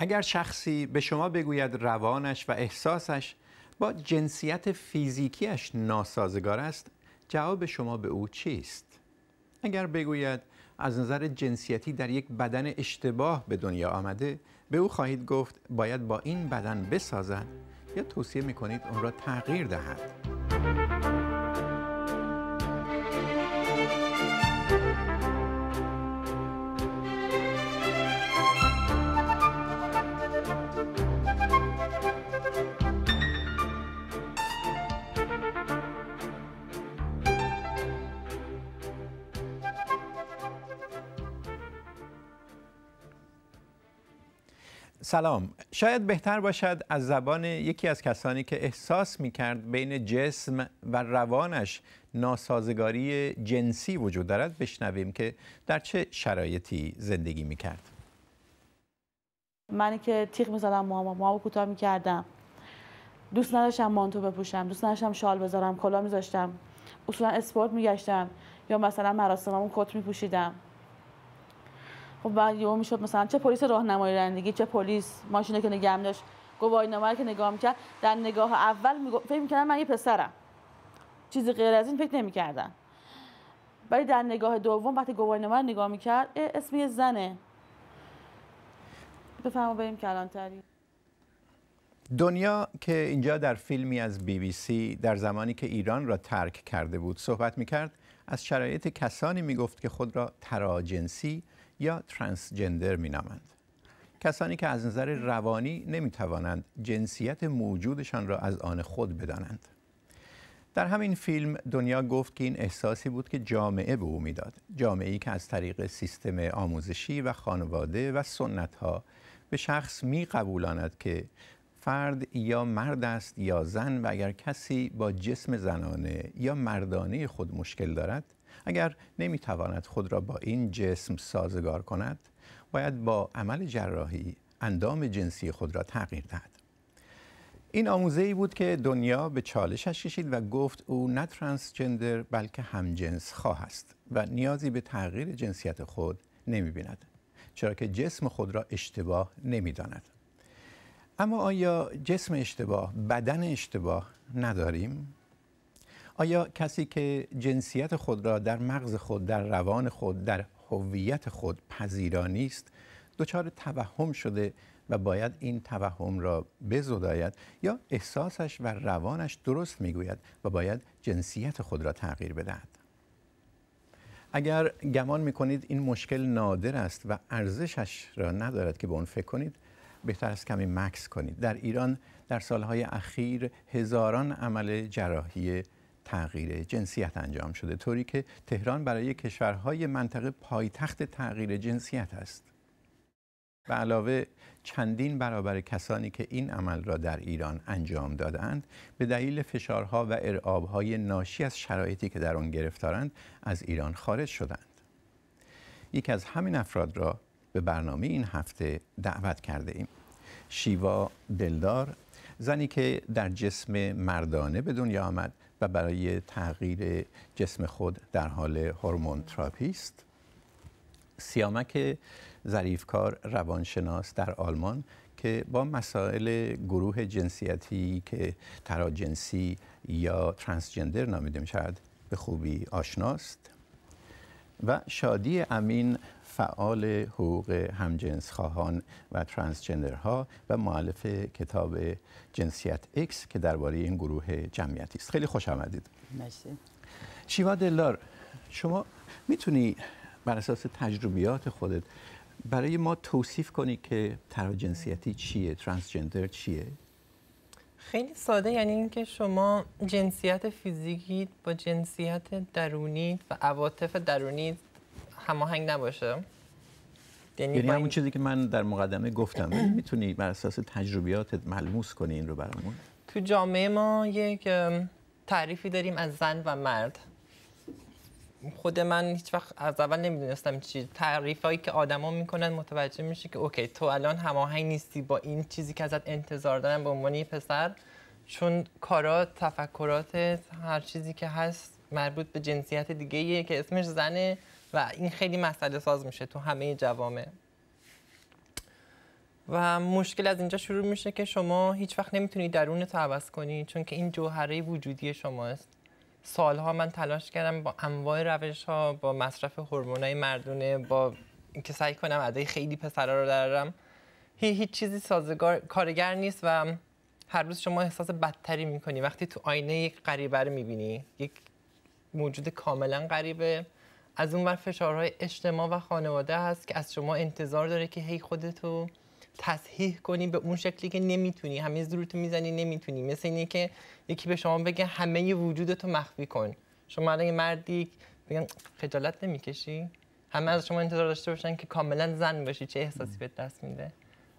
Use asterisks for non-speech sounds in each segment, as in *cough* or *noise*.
اگر شخصی به شما بگوید روانش و احساسش با جنسیت فیزیکیش ناسازگار است جواب شما به او چیست؟ اگر بگوید از نظر جنسیتی در یک بدن اشتباه به دنیا آمده به او خواهید گفت باید با این بدن بسازد یا توصیه میکنید اون را تغییر دهد سلام شاید بهتر باشد از زبان یکی از کسانی که احساس می کرد بین جسم و روانش ناسازگاری جنسی وجود دارد بشنویم که در چه شرایطی زندگی می کرد منی که تیغ می زدم موامو کوتاه می کردم دوست نداشتم مانتو بپوشم دوست نداشتم شال بذارم کلا میذاشتم اصولا اسپورت میگشتم یا مثلا مراسممون کت پوشیدم. خب بعد یهو میشد مثلا چه پلیس راهنمایی رانندگی چه پلیس ماشین که نگم داشت گواهی نامه که نگاه میکرد در نگاه اول فکر میکردن من یه پسرم چیزی غیر از این فکر نمیکردن ولی در نگاه دوم وقتی گواهی نامه نگاه میکرد اسم یه زنه بفهمو بریم کلانتری دنیا که اینجا در فیلمی از بی بی سی در زمانی که ایران را ترک کرده بود صحبت میکرد. از شرایط کسانی میگفت که خود را تراجنسی یا ترانسجندر مینامند کسانی که از نظر روانی نمیتوانند جنسیت موجودشان را از آن خود بدانند در همین فیلم دنیا گفت که این احساسی بود که جامعه به او میداد جامعه ای که از طریق سیستم آموزشی و خانواده و سنت ها به شخص می قبولاند که فرد یا مرد است یا زن و اگر کسی با جسم زنانه یا مردانه خود مشکل دارد اگر نمیتواند خود را با این جسم سازگار کند باید با عمل جراحی اندام جنسی خود را تغییر دهد این آموزه ای بود که دنیا به چالشش کشید و گفت او نه ترانسجندر بلکه همجنس خواه است و نیازی به تغییر جنسیت خود نمی بیند چرا که جسم خود را اشتباه نمی داند. اما آیا جسم اشتباه بدن اشتباه نداریم؟ آیا کسی که جنسیت خود را در مغز خود در روان خود در هویت خود پذیرانی است دچار توهم شده و باید این توهم را بزداید یا احساسش و روانش درست میگوید و باید جنسیت خود را تغییر بدهد اگر گمان میکنید این مشکل نادر است و ارزشش را ندارد که به اون فکر کنید بهتر است کمی مکس کنید در ایران در سالهای اخیر هزاران عمل جراحی تغییر جنسیت انجام شده طوری که تهران برای کشورهای منطقه پایتخت تغییر جنسیت است و علاوه چندین برابر کسانی که این عمل را در ایران انجام دادند به دلیل فشارها و ارعابهای ناشی از شرایطی که در آن گرفتارند از ایران خارج شدند یکی از همین افراد را به برنامه این هفته دعوت کرده ایم شیوا دلدار زنی که در جسم مردانه به دنیا آمد و برای تغییر جسم خود در حال هورمون تراپی است سیامک ظریفکار روانشناس در آلمان که با مسائل گروه جنسیتی که تراجنسی یا ترانسجندر نامیده میشود به خوبی آشناست و شادی امین فعال حقوق خواهان و ها و معلف کتاب جنسیت اکس که درباره این گروه جمعیتی است خیلی خوش آمدید مرسی شیوا دلار شما میتونی بر اساس تجربیات خودت برای ما توصیف کنی که تراجنسیتی چیه ترانسجندر چیه خیلی ساده یعنی اینکه شما جنسیت فیزیکی با جنسیت درونی و عواطف درونی هماهنگ نباشه یعنی, یعنی همون چیزی که من در مقدمه گفتم میتونی بر اساس تجربیاتت ملموس کنی این رو برامون تو جامعه ما یک تعریفی داریم از زن و مرد خود من هیچ وقت از اول نمیدونستم چی هایی که آدما میکنن متوجه میشه که اوکی تو الان هماهنگ نیستی با این چیزی که ازت انتظار دارن به عنوان پسر چون کارات تفکرات هر چیزی که هست مربوط به جنسیت دیگه که اسمش زنه و این خیلی مسئله ساز میشه تو همه جوامع و مشکل از اینجا شروع میشه که شما هیچ وقت نمیتونید درون تو عوض کنی چون که این جوهره وجودی شماست سالها من تلاش کردم با انواع روش ها با مصرف هورمونای مردونه با اینکه سعی کنم ادای خیلی پسرا رو دارم هی هیچ چیزی سازگار کارگر نیست و هر روز شما احساس بدتری میکنی وقتی تو آینه یک غریبه رو میبینی یک موجود کاملا غریبه از اون بر فشارهای اجتماع و خانواده هست که از شما انتظار داره که هی خودتو تصحیح کنی به اون شکلی که نمیتونی همه زورتو میزنی نمیتونی مثل اینه که یکی به شما بگه همه وجودتو مخفی کن شما الان یه مردی بگن خجالت نمیکشی همه از شما انتظار داشته باشن که کاملا زن باشی چه احساسی به دست میده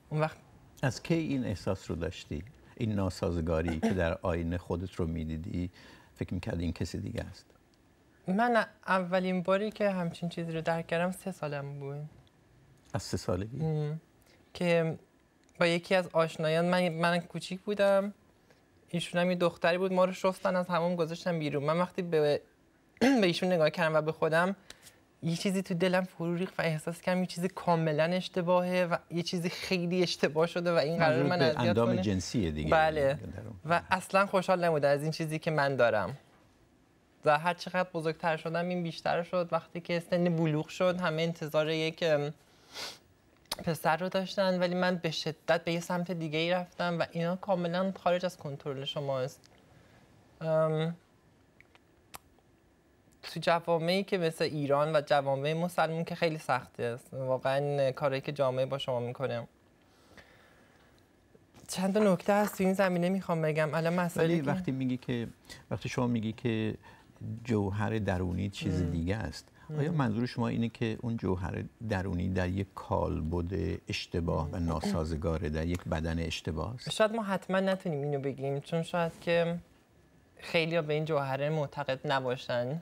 اون وقت از کی این احساس رو داشتی این ناسازگاری که در آینه خودت رو میدیدی فکر میکردی این کسی دیگه است من اولین باری که همچین چیزی رو درک کردم سه سالم بود از سه سالگی که با یکی از آشنایان من من کوچیک بودم ایشون هم یه دختری بود ما رو شستن از همون گذاشتم بیرون من وقتی به *clears throat* به ایشون نگاه کردم و به خودم یه چیزی تو دلم فرو ریخت و احساس کردم یه چیزی کاملا اشتباهه و یه چیزی خیلی اشتباه شده و این قرار من اندام جنسیه دیگه بله و اصلا خوشحال نموده از این چیزی که من دارم و هر چقدر بزرگتر شدم این بیشتر شد وقتی که سن بلوغ شد همه انتظار یک پسر رو داشتن ولی من به شدت به یه سمت دیگه ای رفتم و اینا کاملا خارج از کنترل شماست تو جوامعی که مثل ایران و جوامع مسلمون که خیلی سخته است واقعا کاری که جامعه با شما میکنه چند نکته هست تو این زمینه میخوام بگم الان مسئله ولی وقتی میگی که وقتی شما میگی که جوهر درونی چیز دیگه است آیا منظور شما اینه که اون جوهر درونی در یک کالبد اشتباه و ناسازگاره در یک بدن اشتباه است؟ شاید ما حتما نتونیم اینو بگیم چون شاید که خیلی به این جوهره معتقد نباشن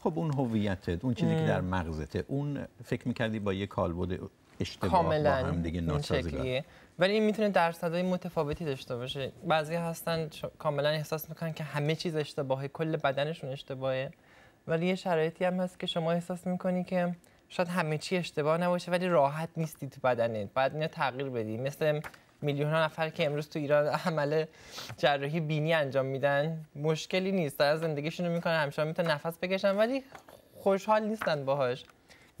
خب اون هویتت اون چیزی که در مغزته اون فکر میکردی با یه کالبد اشتباه با هم دیگه ولی این میتونه درصدهای متفاوتی داشته باشه بعضی هستن کاملا احساس میکنن که همه چیز اشتباهه کل بدنشون اشتباهه ولی یه شرایطی هم هست که شما احساس میکنی که شاید همه چی اشتباه نباشه ولی راحت نیستی تو بدنت بعد اینا تغییر بدی مثل میلیون ها نفر که امروز تو ایران عمل جراحی بینی انجام میدن مشکلی نیست در زندگیشون رو میکنن میتونن نفس بکشن ولی خوشحال نیستن باهاش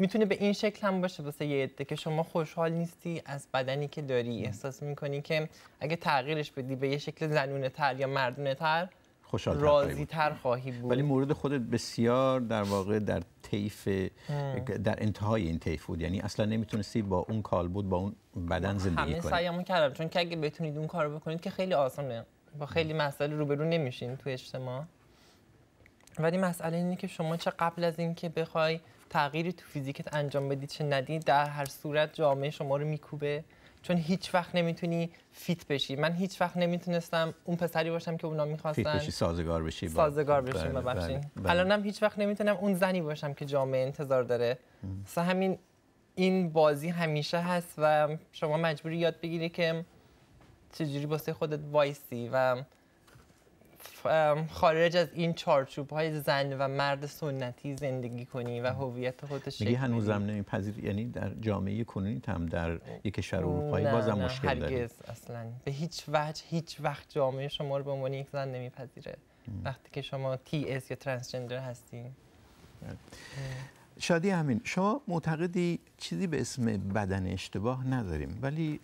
میتونه به این شکل هم باشه واسه یه عده که شما خوشحال نیستی از بدنی که داری احساس میکنی که اگه تغییرش بدی به یه شکل زنونه تر یا مردونه تر خوشحال راضی تر خواهی بود ولی مورد خودت بسیار در واقع در طیف در انتهای این طیف بود یعنی اصلا نمیتونستی با اون بود با اون بدن زندگی کنی همه سعیمو کردم چون که اگه بتونید اون کارو بکنید که خیلی آسانه با خیلی مسئله روبرو نمیشین تو اجتماع ولی مسئله اینه که شما چه قبل از اینکه بخوای تغییری تو فیزیکت انجام بدی چه ندی در هر صورت جامعه شما رو میکوبه چون هیچ وقت نمیتونی فیت بشی من هیچ وقت نمیتونستم اون پسری باشم که اونا میخواستن فیت بشی سازگار بشی سازگار بشی بله، بله، ببخشید بله. الانم هیچ وقت نمیتونم اون زنی باشم که جامعه انتظار داره سه همین این بازی همیشه هست و شما مجبوری یاد بگیری که چجوری واسه خودت وایسی و خارج از این چارچوب های زن و مرد سنتی زندگی کنی و هویت خودت شکل میگی هنوزم نمیپذیر یعنی در جامعه کنونی هم در یک کشور اروپایی بازم نه مشکل هرگز داری. اصلا به هیچ وجه هیچ وقت جامعه شما رو به عنوان یک زن نمیپذیره وقتی که شما تی اس یا ترنسجندر هستین شادی همین شما معتقدی چیزی به اسم بدن اشتباه نداریم ولی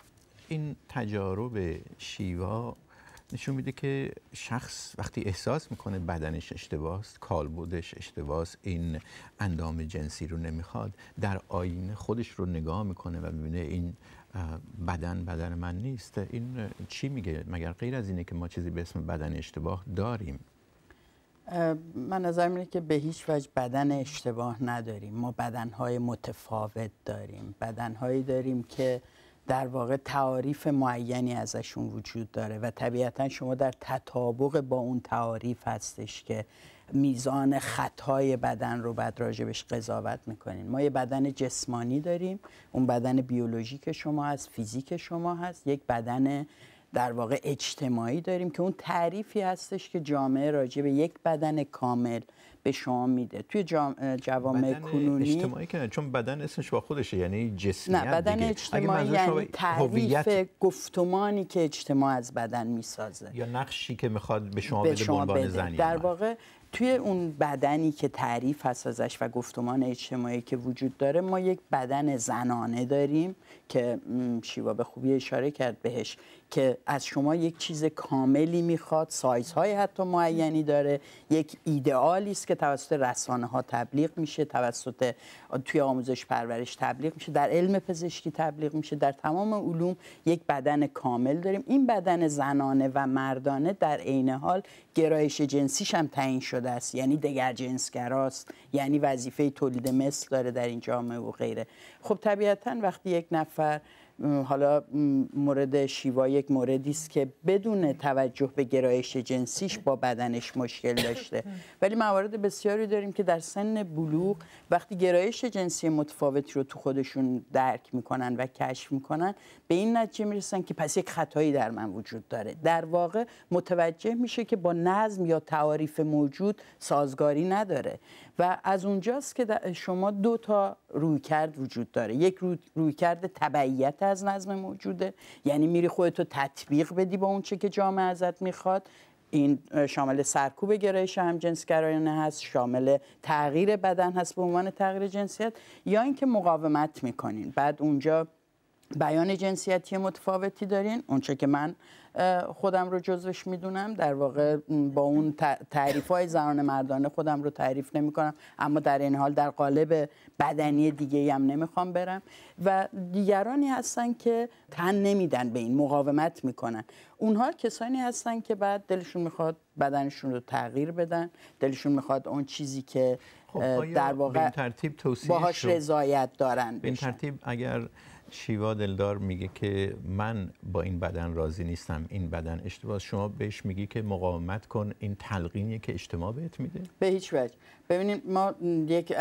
این تجارب شیوا نشون میده که شخص وقتی احساس میکنه بدنش اشتباه کالبودش کالبودش این اندام جنسی رو نمیخواد در آینه خودش رو نگاه میکنه و میبینه این بدن بدن من نیست این چی میگه مگر غیر از اینه که ما چیزی به اسم بدن اشتباه داریم من نظر اینه که به هیچ وجه بدن اشتباه نداریم ما بدنهای متفاوت داریم بدنهایی داریم که در واقع تعاریف معینی ازشون وجود داره و طبیعتا شما در تطابق با اون تعاریف هستش که میزان خطای بدن رو بعد راجبش قضاوت میکنین ما یه بدن جسمانی داریم اون بدن بیولوژیک شما هست فیزیک شما هست یک بدن در واقع اجتماعی داریم که اون تعریفی هستش که جامعه راجع به یک بدن کامل به شما میده توی جوامع کنونی اجتماعی که چون بدن اسمش با خودشه یعنی جسمیت نه بدن اجتماعی یعنی تعریف گفتمانی که اجتماع از بدن میسازه یا نقشی که میخواد به شما به شما بده, در واقع توی اون بدنی که تعریف هست ازش و گفتمان اجتماعی که وجود داره ما یک بدن زنانه داریم که شیوا به خوبی اشاره کرد بهش که از شما یک چیز کاملی میخواد سایزهای حتی معینی داره یک ایدئالی است که توسط رسانه ها تبلیغ میشه توسط توی آموزش پرورش تبلیغ میشه در علم پزشکی تبلیغ میشه در تمام علوم یک بدن کامل داریم این بدن زنانه و مردانه در عین حال گرایش جنسیش هم تعیین شده است یعنی دگر جنسگراست یعنی وظیفه تولید مثل داره در این جامعه و غیره خب طبیعتا وقتی یک نفر حالا مورد شیوا یک موردی است که بدون توجه به گرایش جنسیش با بدنش مشکل داشته ولی موارد بسیاری داریم که در سن بلوغ وقتی گرایش جنسی متفاوتی رو تو خودشون درک میکنن و کشف میکنن به این نتیجه میرسن که پس یک خطایی در من وجود داره در واقع متوجه میشه که با نظم یا تعاریف موجود سازگاری نداره و از اونجاست که شما دو تا رویکرد وجود داره یک رویکرد تبعیت از نظم موجوده یعنی میری خودتو تطبیق بدی با اونچه که جامعه ازت میخواد این شامل سرکوب گرایش همجنسگرایانه هست شامل تغییر بدن هست به عنوان تغییر جنسیت یا اینکه مقاومت میکنین بعد اونجا بیان جنسیتی متفاوتی دارین اونچه که من خودم رو جزوش میدونم در واقع با اون تعریف های زنان مردانه خودم رو تعریف نمی کنم اما در این حال در قالب بدنی دیگه هم نمیخوام برم و دیگرانی هستن که تن نمیدن به این مقاومت میکنن اونها کسانی هستن که بعد دلشون میخواد بدنشون رو تغییر بدن دلشون میخواد اون چیزی که خب، در واقع باهاش رضایت دارن به این ترتیب اگر شیوا دلدار میگه که من با این بدن راضی نیستم این بدن اشتباه شما بهش میگی که مقاومت کن این تلقینیه که اجتماع بهت میده به هیچ وجه ببینید ما یک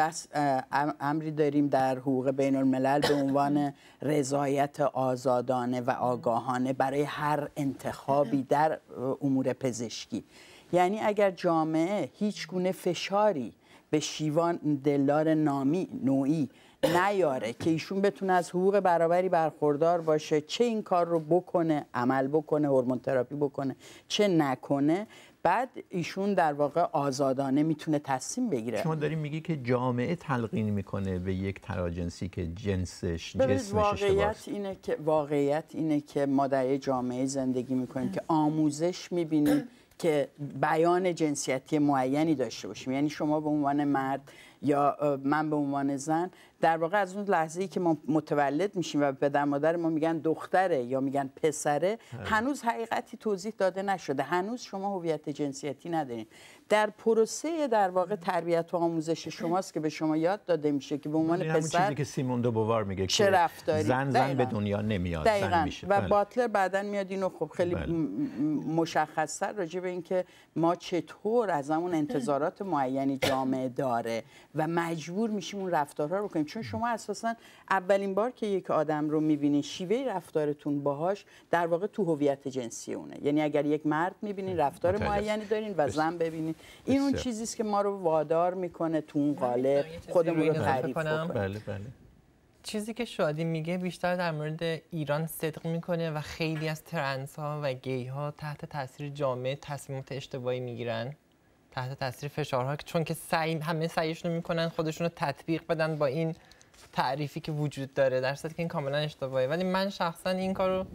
امری داریم در حقوق بین الملل به عنوان *laughs* رضایت آزادانه و آگاهانه برای هر انتخابی در امور پزشکی یعنی اگر جامعه هیچ گونه فشاری به شیوان دلدار نامی نوعی نیاره که ایشون بتونه از حقوق برابری برخوردار باشه چه این کار رو بکنه عمل بکنه هورمون تراپی بکنه چه نکنه بعد ایشون در واقع آزادانه میتونه تصمیم بگیره شما داریم میگی که جامعه تلقین میکنه به یک تراجنسی که جنسش جسمش واقعیت اینه که واقعیت اینه که ما در جامعه زندگی میکنیم که آموزش میبینیم که بیان جنسیتی معینی داشته باشیم یعنی شما به عنوان مرد یا من به عنوان زن در واقع از اون لحظه ای که ما متولد میشیم و پدر مادر ما میگن دختره یا میگن پسره هنوز حقیقتی توضیح داده نشده هنوز شما هویت جنسیتی ندارین در پروسه در واقع تربیت و آموزش شماست که به شما یاد داده میشه که به عنوان پسر که سیمون دو میگه چه زن زن به دنیا نمیاد زن میشه و بله. باتلر بعدا میاد اینو خب خیلی بله. مشخصتر راجع به اینکه ما چطور از همون انتظارات معینی جامعه داره و مجبور میشیم اون رفتارها رو کنیم چون شما اساسا اولین بار که یک آدم رو میبینین شیوه رفتارتون باهاش در واقع تو هویت جنسی یعنی اگر یک مرد میبینین رفتار معینی دارین و زن ببینین این اون چیزی که ما رو وادار میکنه تو اون قالب خودمون رو تعریف کنم بله بله چیزی که شادی میگه بیشتر در مورد ایران صدق میکنه و خیلی از ترنس ها و گی ها تحت تاثیر جامعه تصمیمات اشتباهی میگیرن تحت تاثیر فشارها چون که سعی همه سعیشون میکنن خودشون رو تطبیق بدن با این تعریفی که وجود داره در صورتی که این کاملا اشتباهه ولی من شخصا این کارو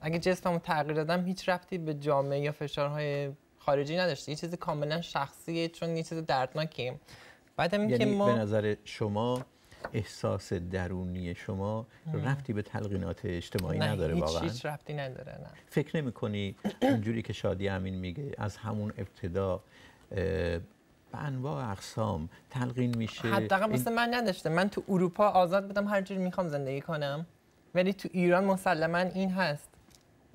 اگه جسمم تغییر دادم هیچ ربطی به جامعه یا فشارهای خارجی نداشته یه چیز کاملا شخصیه چون یه چیز دردناکیه بعد یعنی به نظر شما احساس درونی شما رفتی به تلقینات اجتماعی نداره واقعا هیچ ربطی نداره نه فکر نمی کنی اونجوری که شادی امین میگه از همون ابتدا به انواع اقسام تلقین میشه حداقل مثل من نداشته من تو اروپا آزاد بدم هر جور میخوام زندگی کنم ولی تو ایران مسلما این هست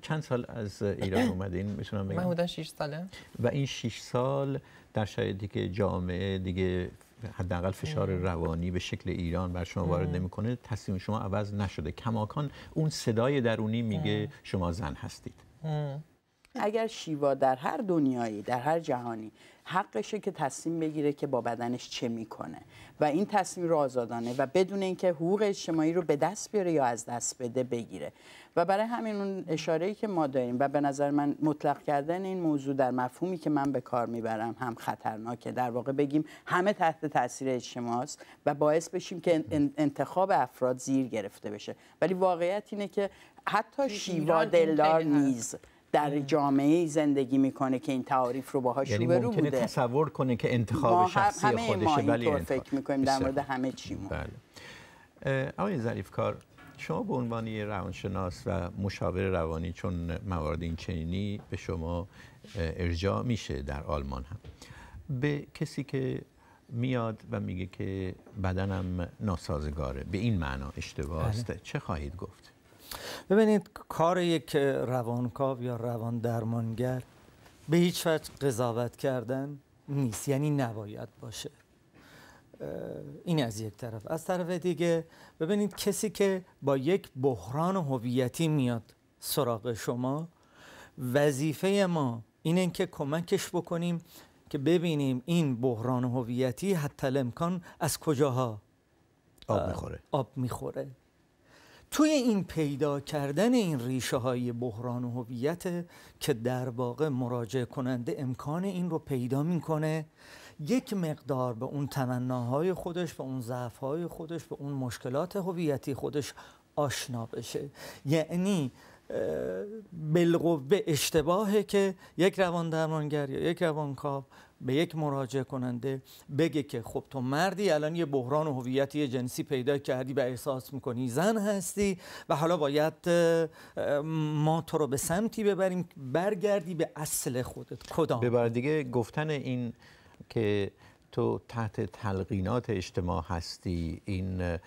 چند سال از ایران *coughs* اومدین میتونم بگم 6 ساله و این 6 سال در شرایطی که جامعه دیگه حداقل فشار روانی به شکل ایران بر شما وارد نمیکنه تصمیم شما عوض نشده کماکان اون صدای درونی میگه شما زن هستید اگر شیوا در هر دنیایی در هر جهانی حقشه که تصمیم بگیره که با بدنش چه میکنه و این تصمیم رو آزادانه و بدون اینکه حقوق اجتماعی رو به دست بیاره یا از دست بده بگیره و برای همین اون اشاره‌ای که ما داریم و به نظر من مطلق کردن این موضوع در مفهومی که من به کار میبرم هم خطرناکه در واقع بگیم همه تحت تاثیر اجتماعست و باعث بشیم که انتخاب افراد زیر گرفته بشه ولی واقعیت اینه که حتی شیوا دلدار نیز در جامعه زندگی میکنه که این تعاریف رو باهاش یعنی روبرو بوده تصور کنه که انتخاب شخصی همه خودشه بله، ما فکر میکنیم در مورد همه چیمون بله. آقای ظریفکار شما به عنوان یه روانشناس و مشاور روانی چون موارد این چنینی به شما ارجاع میشه در آلمان هم به کسی که میاد و میگه که بدنم ناسازگاره به این معنا اشتباه است بله. چه خواهید گفت ببینید کار یک روانکاو یا روان درمانگر به هیچ وجه قضاوت کردن نیست یعنی نباید باشه این از یک طرف از طرف دیگه ببینید کسی که با یک بحران هویتی میاد سراغ شما وظیفه ما اینه که کمکش بکنیم که ببینیم این بحران هویتی حتی امکان از کجاها آب میخوره آب میخوره توی این پیدا کردن این ریشه های بحران و هویت که در واقع مراجع کننده امکان این رو پیدا میکنه یک مقدار به اون تمناهای خودش به اون ضعفهای خودش به اون مشکلات هویتی خودش آشنا بشه یعنی بالقوه اشتباهه که یک روان درمانگر یا یک روانکاو به یک مراجع کننده بگه که خب تو مردی الان یه بحران هویتی جنسی پیدا کردی و احساس میکنی زن هستی و حالا باید ما تو رو به سمتی ببریم برگردی به اصل خودت کدام ببر دیگه گفتن این که تو تحت تلقینات اجتماع هستی این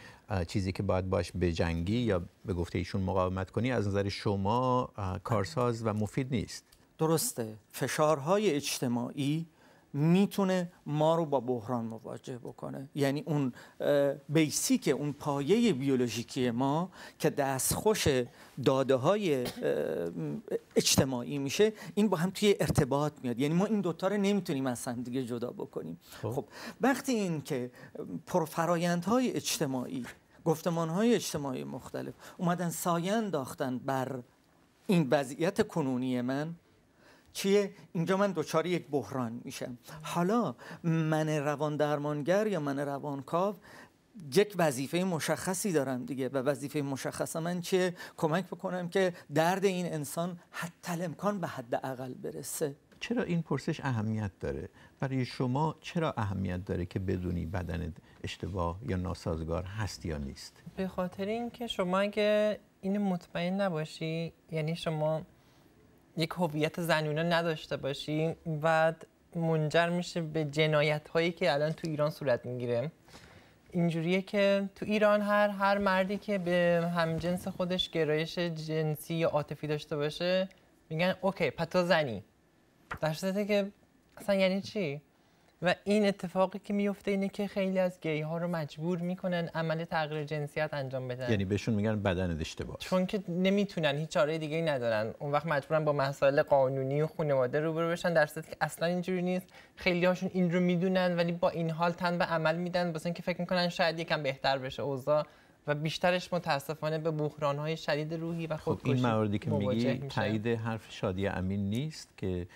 چیزی که باید باش بجنگی یا به گفته ایشون مقاومت کنی از نظر شما کارساز و مفید نیست درسته فشارهای اجتماعی میتونه ما رو با بحران مواجه بکنه یعنی اون بیسیک اون پایه بیولوژیکی ما که دستخوش داده های اجتماعی میشه این با هم توی ارتباط میاد یعنی ما این دوتا رو نمیتونیم از هم دیگه جدا بکنیم خب, خب، وقتی این که های اجتماعی های اجتماعی مختلف اومدن سایه انداختن بر این وضعیت کنونی من چیه اینجا من دچار یک بحران میشم حالا من روان درمانگر یا من روانکاو یک وظیفه مشخصی دارم دیگه و وظیفه مشخص من چیه کمک بکنم که درد این انسان حتی امکان به حد اقل برسه چرا این پرسش اهمیت داره برای شما چرا اهمیت داره که بدونی بدن اشتباه یا ناسازگار هست یا نیست به خاطر اینکه شما اگه این مطمئن نباشی یعنی شما یک هویت زنونه نداشته باشی و منجر میشه به جنایت هایی که الان تو ایران صورت میگیره اینجوریه که تو ایران هر هر مردی که به همجنس خودش گرایش جنسی یا عاطفی داشته باشه میگن اوکی پتو زنی در که اصلا یعنی چی و این اتفاقی که میفته اینه که خیلی از گی ها رو مجبور میکنن عمل تغییر جنسیت انجام بدن یعنی بهشون میگن بدن اشتباه چون که نمیتونن هیچ چاره دیگه ای ندارن اون وقت مجبورن با مسائل قانونی و خانواده روبرو بشن در که اصلا اینجوری نیست خیلی هاشون این رو میدونن ولی با این حال تن به عمل میدن واسه اینکه فکر میکنن شاید یکم بهتر بشه اوضاع و بیشترش متاسفانه به های شدید روحی و خب، خودکشی خب این مواردی که میگی تایید حرف شادی امین نیست که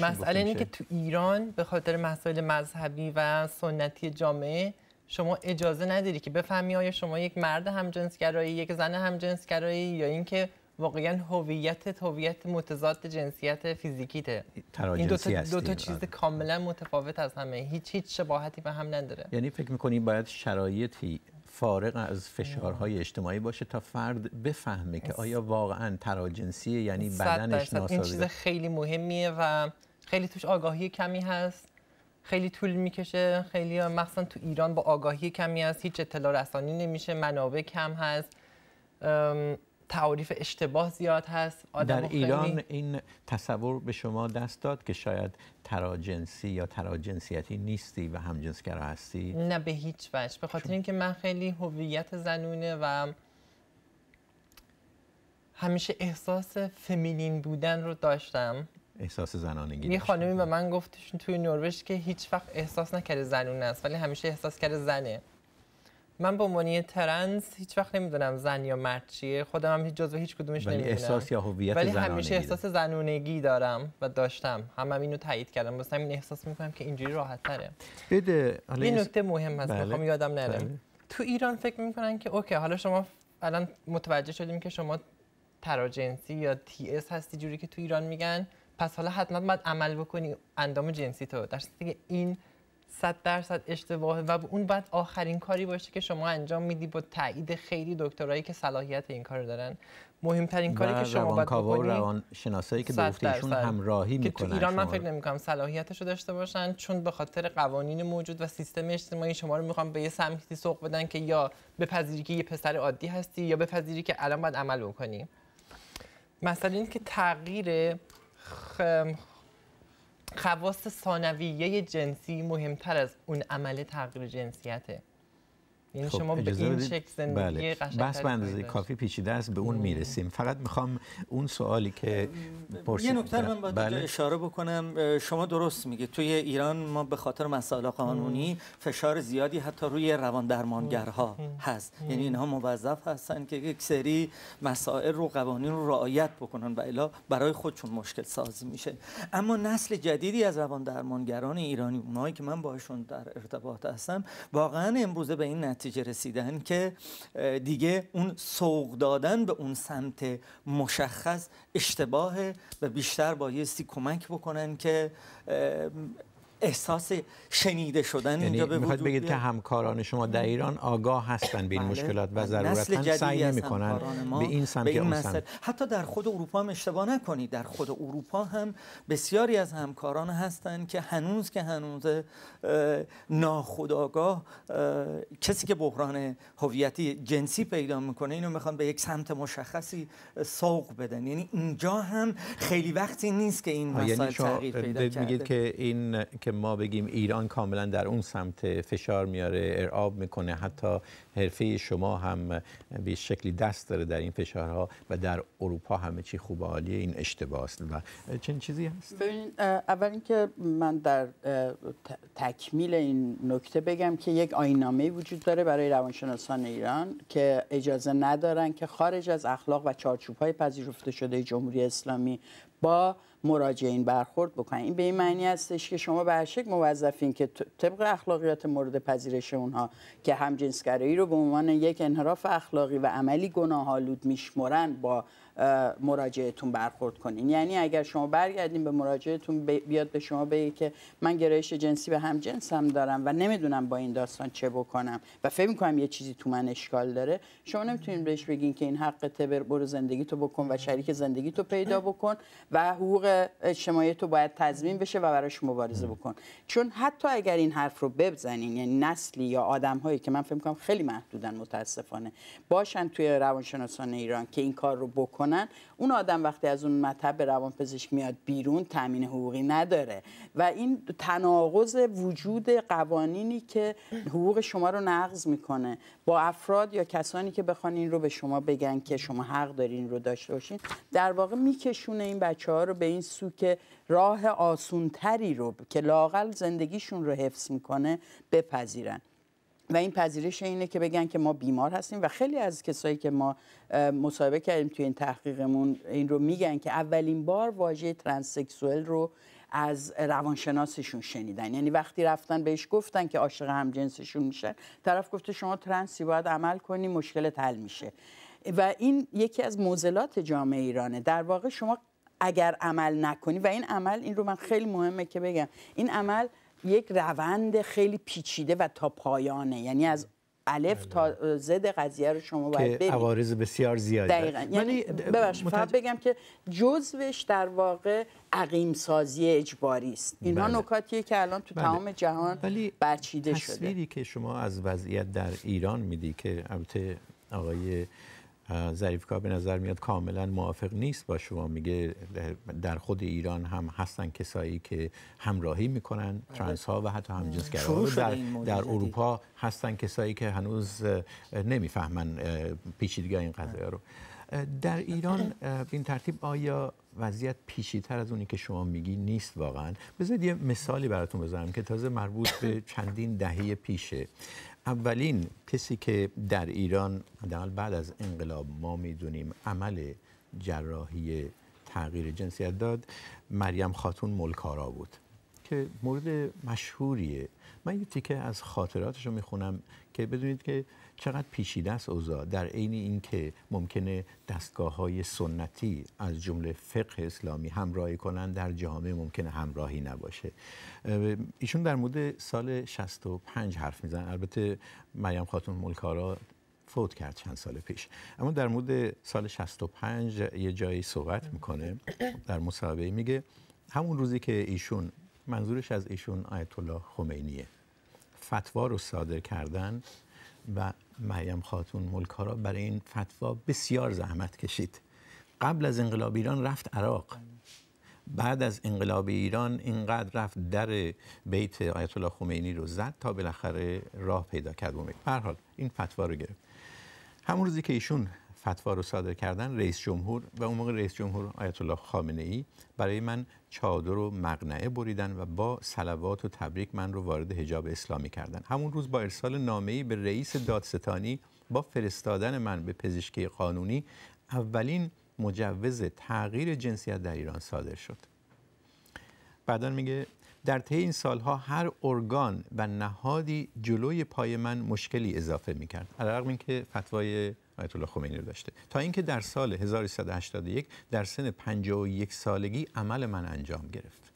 مسئله اینه که تو ایران به خاطر مسائل مذهبی و سنتی جامعه شما اجازه نداری که بفهمی آیا شما یک مرد همجنسگرایی یک زن همجنسگرایی یا اینکه واقعا هویت هویت متضاد جنسیت فیزیکیته این دو تا, دو تا چیز آره. کاملا متفاوت از همه هیچ هیچ شباهتی به هم نداره یعنی فکر میکنی باید شرایطی فارغ از فشارهای اجتماعی باشه تا فرد بفهمه که آیا واقعا تراجنسیه یعنی بدنش ناسازگار این چیز خیلی مهمیه و خیلی توش آگاهی کمی هست خیلی طول میکشه خیلی مخصوصا تو ایران با آگاهی کمی هست هیچ اطلاع رسانی نمیشه منابع کم هست تعریف اشتباه زیاد هست آدم در ایران این تصور به شما دست داد که شاید تراجنسی یا تراجنسیتی نیستی و همجنسگرا هستی نه به هیچ وجه به خاطر اینکه من خیلی هویت زنونه و همیشه احساس فمینین بودن رو داشتم احساس زنانگی یه خانمی به من گفتش توی نروژ که هیچ وقت احساس نکرده زنونه است ولی همیشه احساس کرده زنه من به عنوان ترنس هیچ وقت نمیدونم زن یا مرد چیه خودم هم جزو هیچ کدومش ولی احساس یا هویت ولی همیشه احساس زنونگی دارم و داشتم همم اینو تایید کردم واسه همین احساس میکنم که اینجوری راحت تره بده این نکته مهم هست بله. میخوام یادم نره بله. تو ایران فکر میکنن که اوکی حالا شما الان متوجه شدیم که شما تراجنسی یا تی اس هستی جوری که تو ایران میگن پس حالا حتما باید عمل بکنی اندام جنسی تو در این صد درصد اشتباهه و اون بعد آخرین کاری باشه که شما انجام میدی با تایید خیلی دکترایی که صلاحیت این کار دارن مهمترین کاری که شما باید بکنید روان شناسایی که ایشون همراهی میکنن تو ایران من فکر نمیکنم رو داشته باشن چون به خاطر قوانین موجود و سیستم اجتماعی شما رو میخوام به یه سمتی سوق بدن که یا بپذیری که یه پسر عادی هستی یا بپذیری که الان باید عمل بکنی مثلا این که تغییر خواست ثانویه جنسی مهمتر از اون عمل تغییر جنسیته یعنی خب، شما به این شکل زندگی بله. بحث اندازه کافی پیچیده است به اون میرسیم فقط میخوام اون سوالی که پرسید یه نکتر من باید بله. اشاره بکنم شما درست میگه توی ایران ما به خاطر مسائل قانونی فشار زیادی حتی روی روان درمانگرها هست یعنی اینها موظف هستن که یک سری مسائل رو قوانین رو رعایت بکنن و الا برای خودشون مشکل ساز میشه اما نسل جدیدی از روان درمانگران ایرانی اونایی که من باشون در ارتباط هستم واقعا امروزه به این نتیجه رسیدن که دیگه اون سوق دادن به اون سمت مشخص اشتباهه و بیشتر بایستی کمک بکنن که احساس شنیده شدن اینجا یعنی به بگید که همکاران شما در ایران آگاه هستن به این بله. مشکلات و ضرورت سعی میکنن به این سمت حتی در خود اروپا هم اشتباه نکنید در خود اروپا هم بسیاری از همکاران هستند که هنوز که هنوز ناخودآگاه کسی که بحران هویتی جنسی پیدا میکنه اینو میخوان به یک سمت مشخصی سوق بدن یعنی اینجا هم خیلی وقتی نیست که این یعنی مسائل تغییر پیدا که این ما بگیم ایران کاملا در اون سمت فشار میاره ارعاب میکنه حتی حرفه شما هم به شکلی دست داره در این فشارها و در اروپا همه چی خوب عالیه این اشتباه است و چه چیزی هست اول اینکه من در تکمیل این نکته بگم که یک ای وجود داره برای روانشناسان ایران که اجازه ندارن که خارج از اخلاق و چارچوب های پذیرفته شده جمهوری اسلامی با مراجعین برخورد بکنن این به این معنی هستش که شما به شک موظفین که طبق اخلاقیات مورد پذیرش اونها که همجنسگرایی رو به عنوان یک انحراف اخلاقی و عملی گناهالود میشمرن با مراجعتون برخورد کنین یعنی اگر شما برگردین به مراجعتون بیاد به شما بگه که من گرایش جنسی به هم دارم و نمیدونم با این داستان چه بکنم و فکر کنم یه چیزی تو من اشکال داره شما نمیتونین بهش بگین که این حق تبر برو زندگی تو بکن و شریک زندگی تو پیدا بکن و حقوق اجتماعی تو باید تضمین بشه و براش مبارزه بکن چون حتی اگر این حرف رو بزنین یعنی نسلی یا آدم که من فکر میکنم خیلی محدودن متاسفانه باشن توی روانشناسان ایران که این کار رو بکن اون آدم وقتی از اون مطب روانپزشک میاد بیرون تامین حقوقی نداره و این تناقض وجود قوانینی که حقوق شما رو نقض میکنه با افراد یا کسانی که بخوان این رو به شما بگن که شما حق دارین رو داشته باشین در واقع میکشونه این بچه ها رو به این سو که راه آسونتری رو که لاقل زندگیشون رو حفظ میکنه بپذیرن و این پذیرش اینه که بگن که ما بیمار هستیم و خیلی از کسایی که ما مصاحبه کردیم توی این تحقیقمون این رو میگن که اولین بار واژه ترانسکسوئل رو از روانشناسشون شنیدن یعنی وقتی رفتن بهش گفتن که عاشق جنسشون میشه طرف گفته شما ترنسی باید عمل کنی مشکل حل میشه و این یکی از موزلات جامعه ایرانه در واقع شما اگر عمل نکنی و این عمل این رو من خیلی مهمه که بگم این عمل یک روند خیلی پیچیده و تا پایانه یعنی از الف تا بله. زد قضیه رو شما باید که عوارض بسیار زیاده دقیقا یعنی ببخشید فقط بگم که جزوش در واقع عقیم سازی اجباری است اینها بله. نکاتیه که الان تو بله. تمام جهان برچیده شده تصویری که شما از وضعیت در ایران میدی که البته آقای ظریف به نظر میاد کاملا موافق نیست با شما میگه در خود ایران هم هستن کسایی که همراهی میکنن آره. ترنس ها و حتی همجنسگرا آره. در در اروپا هستن کسایی که هنوز نمیفهمن پیچیدگی این قضیه رو در ایران آره. این ترتیب آیا وضعیت پیچیدتر از اونی که شما میگی نیست واقعا بذارید یه مثالی براتون بزنم که تازه مربوط به *coughs* چندین دهه پیشه اولین کسی که در ایران حداقل بعد از انقلاب ما میدونیم عمل جراحی تغییر جنسیت داد مریم خاتون ملکارا بود که مورد مشهوریه من یه تیکه از خاطراتش رو میخونم که بدونید که چقدر پیچیده است اوضاع در عین اینکه ممکنه دستگاه های سنتی از جمله فقه اسلامی همراهی کنند در جامعه ممکنه همراهی نباشه ایشون در مورد سال 65 حرف میزن البته مریم خاتون ملکارا فوت کرد چند سال پیش اما در مورد سال 65 یه جایی صحبت میکنه در مصاحبه میگه همون روزی که ایشون منظورش از ایشون آیت الله خمینیه فتوا رو صادر کردن و مریم خاتون ملکارا برای این فتوا بسیار زحمت کشید قبل از انقلاب ایران رفت عراق بعد از انقلاب ایران اینقدر رفت در بیت آیت الله خمینی رو زد تا بالاخره راه پیدا کرد به حال این فتوا رو گرفت همون روزی که ایشون فتوا رو صادر کردن رئیس جمهور و اون موقع رئیس جمهور آیت الله خامنه ای برای من چادر و مقنعه بریدن و با صلوات و تبریک من رو وارد حجاب اسلامی کردن همون روز با ارسال نامه ای به رئیس دادستانی با فرستادن من به پزشکی قانونی اولین مجوز تغییر جنسیت در ایران صادر شد بعدا میگه در طی این سالها هر ارگان و نهادی جلوی پای من مشکلی اضافه میکرد علیرغم اینکه فتوای آیت الله خمینی داشته تا اینکه در سال 1381 در سن 51 سالگی عمل من انجام گرفت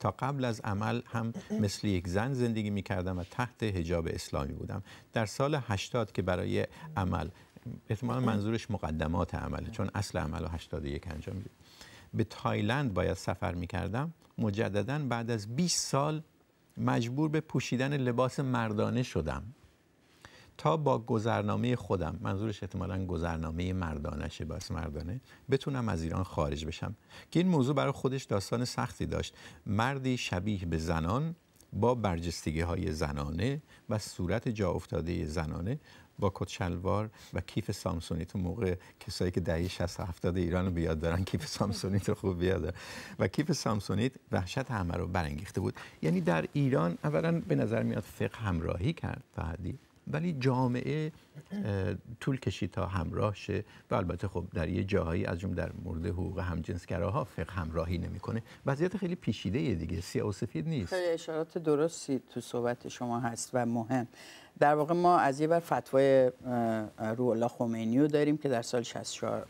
تا قبل از عمل هم مثل یک زن زندگی می کردم و تحت هجاب اسلامی بودم در سال 80 که برای عمل احتمالا منظورش مقدمات عمله چون اصل عمل رو 81 انجام میده به تایلند باید سفر می کردم مجددا بعد از 20 سال مجبور به پوشیدن لباس مردانه شدم تا با گذرنامه خودم منظورش احتمالا گذرنامه مردانشه باس مردانه بتونم از ایران خارج بشم که این موضوع برای خودش داستان سختی داشت مردی شبیه به زنان با برجستگی های زنانه و صورت جا افتاده زنانه با کت شلوار و کیف سامسونی تو موقع کسایی که دهه 60 70 ایران رو بیاد دارن کیف سامسونیت رو خوب بیاد دارن. و کیف سامسونیت وحشت همه رو برانگیخته بود یعنی در ایران اولا به نظر میاد فقه همراهی کرد تا ولی جامعه طول کشید تا همراه شه و البته خب در یه جاهایی از جمله در مورد حقوق همجنسگراها فقه همراهی نمیکنه وضعیت خیلی یه دیگه سیاه و سفید نیست خیلی اشارات درستی تو صحبت شما هست و مهم در واقع ما از یه بر فتوای روح الله خمینی داریم که در سال 64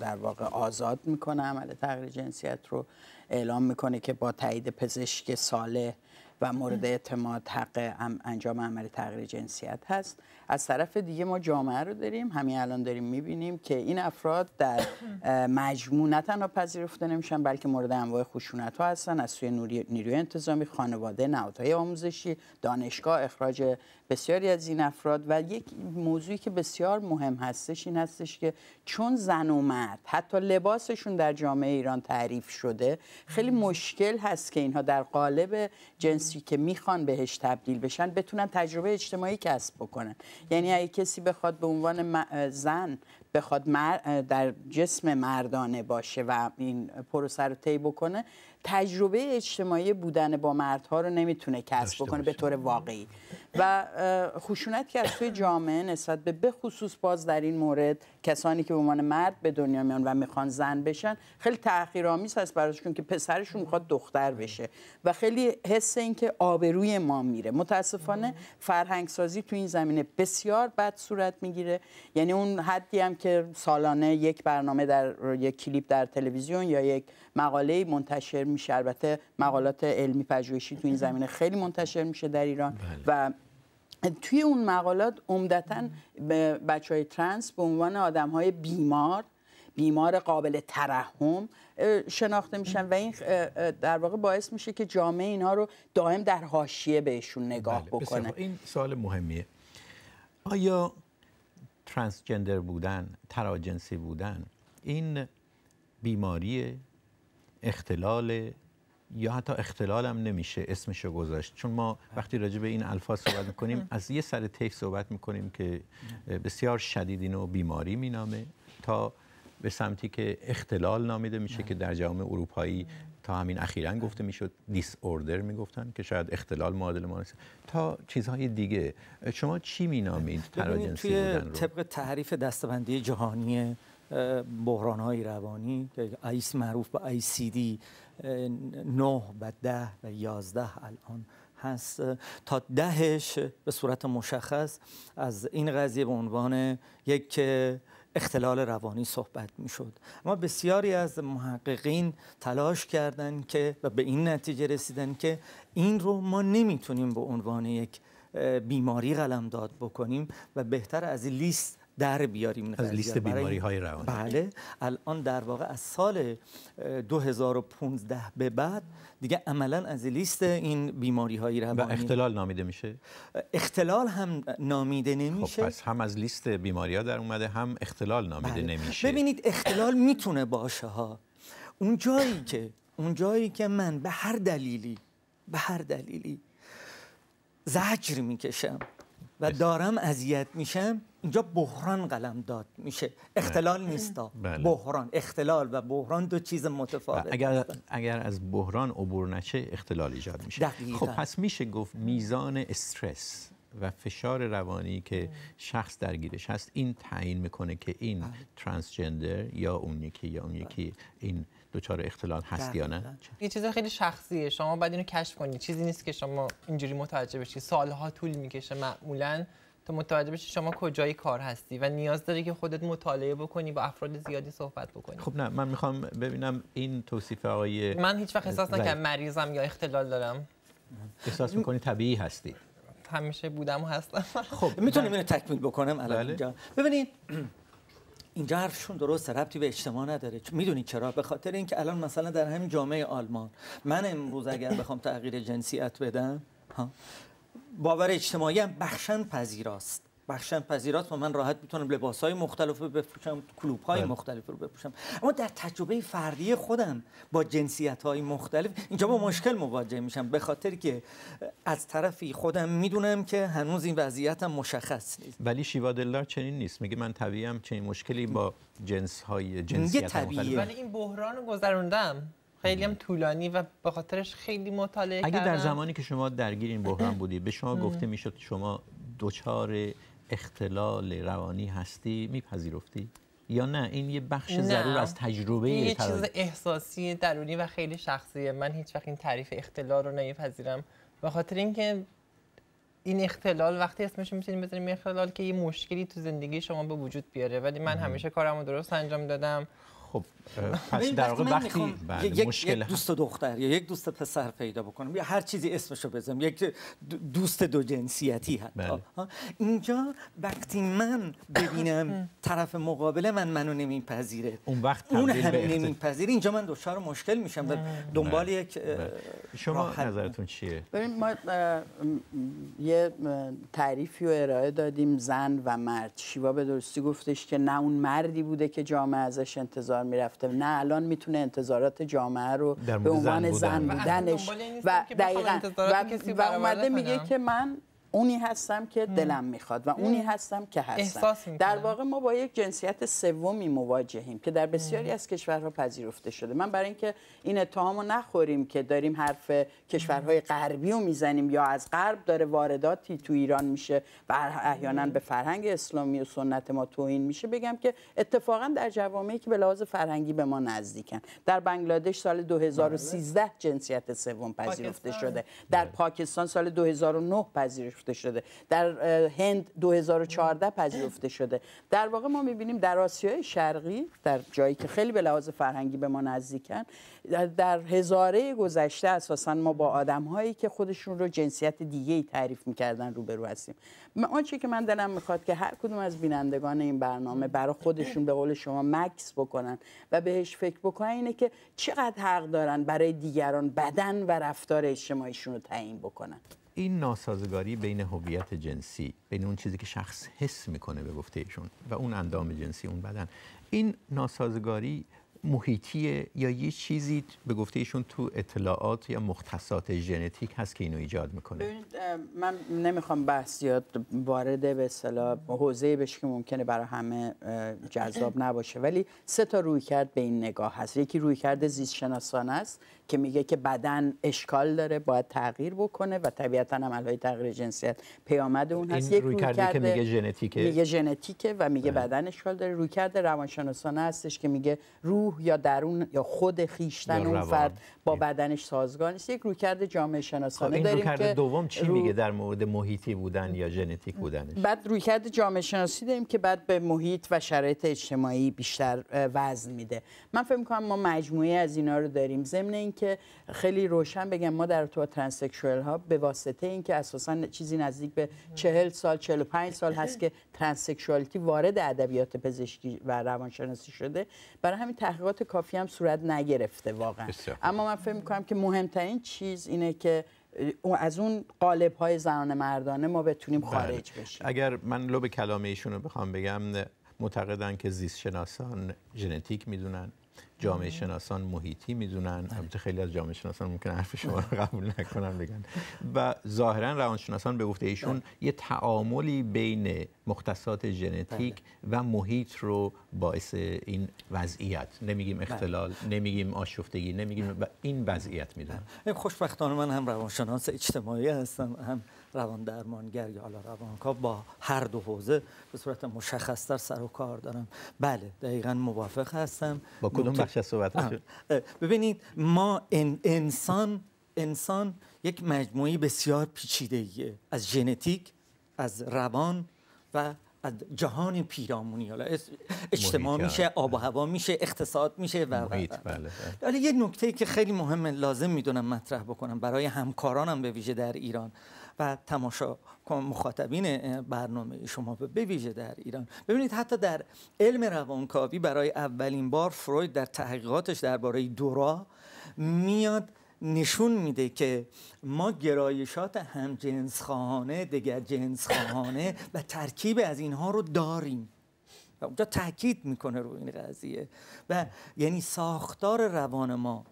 در واقع آزاد میکنه عمل تغییر جنسیت رو اعلام میکنه که با تایید پزشک ساله، و مورد اعتماد حق انجام عمل تغییر جنسیت هست از طرف دیگه ما جامعه رو داریم همین الان داریم میبینیم که این افراد در مجموع نه تنها پذیرفته نمیشن بلکه مورد انواع خشونت ها هستن از سوی نیروی انتظامی خانواده نهادهای آموزشی دانشگاه اخراج بسیاری از این افراد و یک موضوعی که بسیار مهم هستش این هستش که چون زن و مرد حتی لباسشون در جامعه ایران تعریف شده خیلی مشکل هست که اینها در قالب جنسی که میخوان بهش تبدیل بشن بتونن تجربه اجتماعی کسب بکنن یعنی اگه کسی بخواد به عنوان زن بخواد در جسم مردانه باشه و این پروسه رو طی بکنه تجربه اجتماعی بودن با مردها رو نمیتونه کسب بکنه به طور واقعی و خشونت که از توی جامعه نسبت به بخصوص باز در این مورد کسانی که به عنوان مرد به دنیا میان و میخوان زن بشن خیلی تأخیرآمیز هست براشون که پسرشون میخواد دختر بشه و خیلی حس اینکه آبروی ما میره متاسفانه فرهنگ سازی تو این زمینه بسیار بد صورت میگیره یعنی اون حدی هم که سالانه یک برنامه در یک کلیپ در تلویزیون یا یک مقاله منتشر میشه البته مقالات علمی پژوهشی تو این زمینه خیلی منتشر میشه در ایران بله. و توی اون مقالات عمدتا بچه های ترنس به عنوان آدم های بیمار بیمار قابل ترحم شناخته میشن و این در واقع باعث میشه که جامعه اینها رو دائم در حاشیه بهشون نگاه بله، بکنه این سوال مهمیه آیا ترانسجندر بودن تراجنسی بودن این بیماریه اختلال یا حتی اختلال هم نمیشه اسمش رو گذاشت چون ما وقتی راجع به این الفاظ صحبت میکنیم از یه سر تیف صحبت میکنیم که بسیار شدید اینو بیماری مینامه تا به سمتی که اختلال نامیده میشه که در جامعه اروپایی تا همین اخیرا گفته میشد دیس اوردر میگفتن که شاید اختلال معادل ما تا چیزهای دیگه شما چی مینامید تراجنسی بودن رو طبق تعریف دستبندی جهانی بحران های روانی که ایس معروف به دی نه و ده و یازده الان هست تا دهش به صورت مشخص از این قضیه به عنوان یک اختلال روانی صحبت می شد اما بسیاری از محققین تلاش کردند که و به این نتیجه رسیدن که این رو ما نمیتونیم به عنوان یک بیماری قلمداد بکنیم و بهتر از لیست در بیاریم از لیست یعنی بیماری های روانی بله الان در واقع از سال 2015 به بعد دیگه عملا از لیست این بیماری های روانی و اختلال نامیده میشه اختلال هم نامیده نمیشه خب پس هم از لیست بیماری ها در اومده هم اختلال نامیده بله. نمیشه ببینید اختلال میتونه باشه ها اون جایی که اون جایی که من به هر دلیلی به هر دلیلی زجر میکشم و بله. دارم اذیت میشم اینجا بحران قلم داد میشه اختلال بله. نیست بله. بحران اختلال و بحران دو چیز متفاوت اگر اگر از بحران عبور نشه اختلال ایجاد میشه خب پس میشه گفت میزان استرس و فشار روانی که شخص درگیرش هست این تعیین میکنه که این ترانسجندر یا اون یکی یا اون یکی این دچار اختلال هست یا نه یه چیز خیلی شخصیه شما باید اینو کشف کنید چیزی نیست که شما اینجوری متوجه بشید سالها طول میکشه معمولا تا متوجه بشی شما کجای کار هستی و نیاز داری که خودت مطالعه بکنی با افراد زیادی صحبت بکنی خب نه من میخوام ببینم این توصیف آقای من هیچ وقت احساس نکردم مریضم یا اختلال دارم احساس میکنی طبیعی هستی همیشه بودم و هستم خب میتونم اینو تکمیل بکنم الان بله. ببینید اینجا حرفشون درسته ربطی به اجتماع نداره میدونی چرا به خاطر اینکه الان مثلا در همین جامعه آلمان من امروز اگر بخوام تغییر جنسیت بدم باور اجتماعی هم بخشن پذیراست بخشن پذیرات و من راحت میتونم لباس های مختلف رو بپوشم کلوب های بله. مختلف رو بپوشم اما در تجربه فردی خودم با جنسیت های مختلف اینجا با مشکل مواجه میشم به خاطر که از طرفی خودم میدونم که هنوز این وضعیتم مشخص نیست ولی شیوا دلدار چنین نیست میگه من طبیعیم چنین مشکلی با جنس های جنسیت مختلف ولی این بحران گذروندم خیلی هم طولانی و به خاطرش خیلی مطالعه اگه در زمانی که شما درگیر این بحران بودی به شما گفته میشد شما دچار اختلال روانی هستی میپذیرفتی یا نه این یه بخش ضرور از تجربه یه چیز احساسی درونی و خیلی شخصیه من هیچ وقت این تعریف اختلال رو نمیپذیرم و خاطر اینکه این اختلال وقتی اسمش میتونیم بذاریم اختلال که یه مشکلی تو زندگی شما به وجود بیاره ولی من همیشه کارم رو درست انجام دادم خب پس در واقع وقتی بله، یک دوست دختر یا یک دوست پسر پیدا بکنم یا هر چیزی اسمشو بزنم یک دوست دو جنسیتی حتی بله. اینجا وقتی من ببینم طرف مقابل من منو نمیپذیره اون وقت اون هم نمیپذیره اینجا من دچار مشکل میشم و دنبال بله. یک شما نظرتون چیه ببین ما یه تعریفی و ارائه دادیم زن و مرد شیوا به درستی گفتش که نه اون مردی بوده که جامعه ازش انتظار انتظار میرفته نه الان میتونه انتظارات جامعه رو به عنوان زن بودنش و دقیقا و, و, و اومده میگه که من اونی هستم که دلم میخواد و اونی هستم که هستم در واقع ما با یک جنسیت سومی مواجهیم که در بسیاری از کشورها پذیرفته شده من برای اینکه این اتهامو نخوریم که داریم حرف کشورهای غربی رو میزنیم یا از غرب داره وارداتی تو ایران میشه و احیانا به فرهنگ اسلامی و سنت ما توهین میشه بگم که اتفاقا در جوامعی که به لحاظ فرهنگی به ما نزدیکن در بنگلادش سال 2013 بله. جنسیت سوم پذیرفته شده در بله. پاکستان سال 2009 پذیرفته پذیرفته شده در هند 2014 پذیرفته شده در واقع ما میبینیم در آسیای شرقی در جایی که خیلی به لحاظ فرهنگی به ما نزدیکن در هزاره گذشته اساسا ما با آدم هایی که خودشون رو جنسیت دیگه ای تعریف میکردن روبرو هستیم آنچه که من دلم میخواد که هر کدوم از بینندگان این برنامه برای خودشون به قول شما مکس بکنن و بهش فکر بکنن اینه که چقدر حق دارن برای دیگران بدن و رفتار اجتماعیشون رو تعیین بکنن این ناسازگاری بین هویت جنسی بین اون چیزی که شخص حس میکنه به گفته ایشون و اون اندام جنسی اون بدن این ناسازگاری محیطیه یا یه چیزی به گفته ایشون تو اطلاعات یا مختصات ژنتیک هست که اینو ایجاد میکنه من نمیخوام بحث زیاد وارد به اصطلاح حوزه بشه که ممکنه برای همه جذاب نباشه ولی سه تا رویکرد به این نگاه هست یکی رویکرد زیست شناسان است که میگه که بدن اشکال داره باید تغییر بکنه و طبیعتا عملهای تغییر جنسیت پیامد اون هست یک روی کرده که میگه ژنتیکه میگه ژنتیکه و میگه بله. بدن اشکال داره روی کرده روانشناسانه هستش که میگه روح یا درون یا خود خیشتن اون فرد با بله. بدنش سازگار نیست یک رویکرد جامعه شناسانه خب، این داریم که دوم چی میگه در مورد محیطی بودن یا ژنتیک بودنش بعد رویکرد جامعه شناسی داریم که بعد به محیط و شرایط اجتماعی بیشتر وزن میده من فکر میکنم ما مجموعه از اینا رو داریم ضمن که خیلی روشن بگم ما در تو ترانسکشوال ها به واسطه اینکه اساسا چیزی نزدیک به چهل سال پنج سال هست که ترانسکشوالیتی وارد ادبیات پزشکی و روانشناسی شده برای همین تحقیقات کافی هم صورت نگرفته واقعا اما من فکر می‌کنم که مهمترین چیز اینه که از اون قالب های زنان مردانه ما بتونیم بله. خارج بشیم اگر من لب کلام ایشون رو بخوام بگم معتقدن که زیست شناسان ژنتیک میدونن جامعه شناسان محیطی میدونن بله. البته خیلی از جامعه شناسان ممکن حرف بله. شما رو قبول نکنن بگن و ظاهرا روانشناسان به گفته ایشون بله. یه تعاملی بین مختصات ژنتیک و محیط رو باعث این وضعیت نمیگیم اختلال نمیگیم آشفتگی نمیگیم این وضعیت میدونن خوشبختانه من هم روانشناس اجتماعی هستم هم روان درمانگر یا حالا روانکاو با هر دو حوزه به صورت مشخصتر سر و کار دارم بله دقیقا موافق هستم با کدوم بخش از صحبت ببینید ما انسان انسان یک مجموعه بسیار پیچیده از ژنتیک از روان و از جهان پیرامونی حالا اجتماع میشه آب و هوا میشه اقتصاد میشه و محیط بله حالا بله. یه نکته که خیلی مهم لازم میدونم مطرح بکنم برای همکارانم به ویژه در ایران و تماشا مخاطبین برنامه شما به ویژه در ایران ببینید حتی در علم روانکاوی برای اولین بار فروید در تحقیقاتش درباره دورا میاد نشون میده که ما گرایشات همجنسخواهانه دگر جنسخانه و ترکیب از اینها رو داریم و اونجا تاکید میکنه روی این قضیه و یعنی ساختار روان ما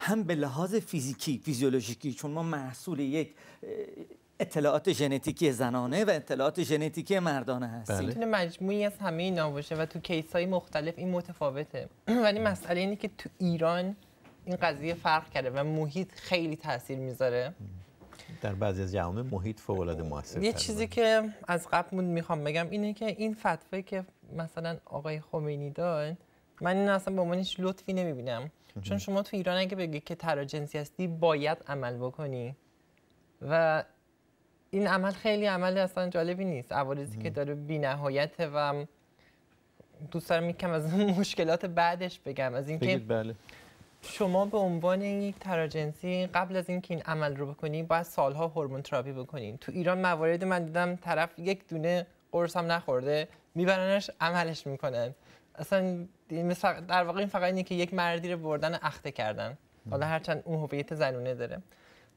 هم به لحاظ فیزیکی فیزیولوژیکی چون ما محصول یک اطلاعات ژنتیکی زنانه و اطلاعات ژنتیکی مردانه هست بله. میتونه مجموعی از همه اینا باشه و تو کیس های مختلف این متفاوته *clears throat* ولی مسئله اینه که تو ایران این قضیه فرق کرده و محیط خیلی تاثیر میذاره در بعضی از جوامع محیط فوق العاده یه چیزی که از قبل میخوام بگم اینه که این فتوایی که مثلا آقای خمینی داد من این اصلا به عنوانش هیچ لطفی نمیبینم چون شما تو ایران اگه بگی که تراجنسی هستی باید عمل بکنی و این عمل خیلی عمل اصلا جالبی نیست عوارضی که داره بینهایت و دوست دارم یکم از مشکلات بعدش بگم از اینکه بله. شما به عنوان یک تراجنسی قبل از اینکه این عمل رو بکنید باید سالها هورمون تراپی بکنین تو ایران موارد من دیدم طرف یک دونه قرص هم نخورده میبرنش عملش میکنن اصلا در واقع این فقط اینه که یک مردی رو بردن اخته کردن حالا هرچند اون هویت زنونه داره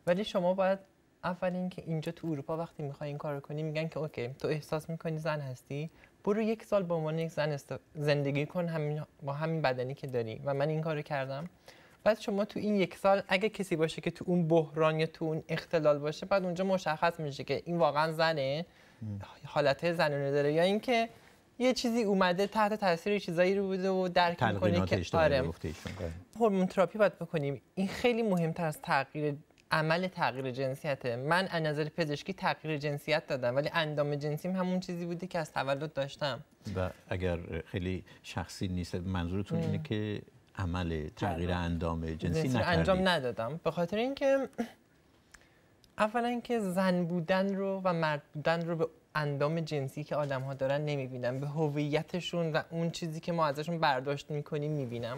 ولی شما باید اول اینکه اینجا تو اروپا وقتی میخوای این کار کنی میگن که اوکی تو احساس میکنی زن هستی برو یک سال به عنوان یک زن زندگی کن همین... با همین بدنی که داری و من این کارو کردم بعد شما تو این یک سال اگه کسی باشه که تو اون بحران یا تو اون اختلال باشه بعد اونجا مشخص میشه که این واقعا زنه حالت زنونه داره یا اینکه یه چیزی اومده تحت تاثیر چیزایی رو بوده و درک میکنه که آره. آره هورمون تراپی باید بکنیم این خیلی مهمتر از تغییر عمل تغییر جنسیته من از نظر پزشکی تغییر جنسیت دادم ولی اندام جنسیم همون چیزی بوده که از تولد داشتم و اگر خیلی شخصی نیست منظورتون اینه که عمل تغییر بله. اندام جنسی نکردید انجام ندادم به خاطر اینکه اولا اینکه زن بودن رو و مرد بودن رو به اندام جنسی که آدم ها دارن نمیبینم به هویتشون و اون چیزی که ما ازشون برداشت میکنیم میبینم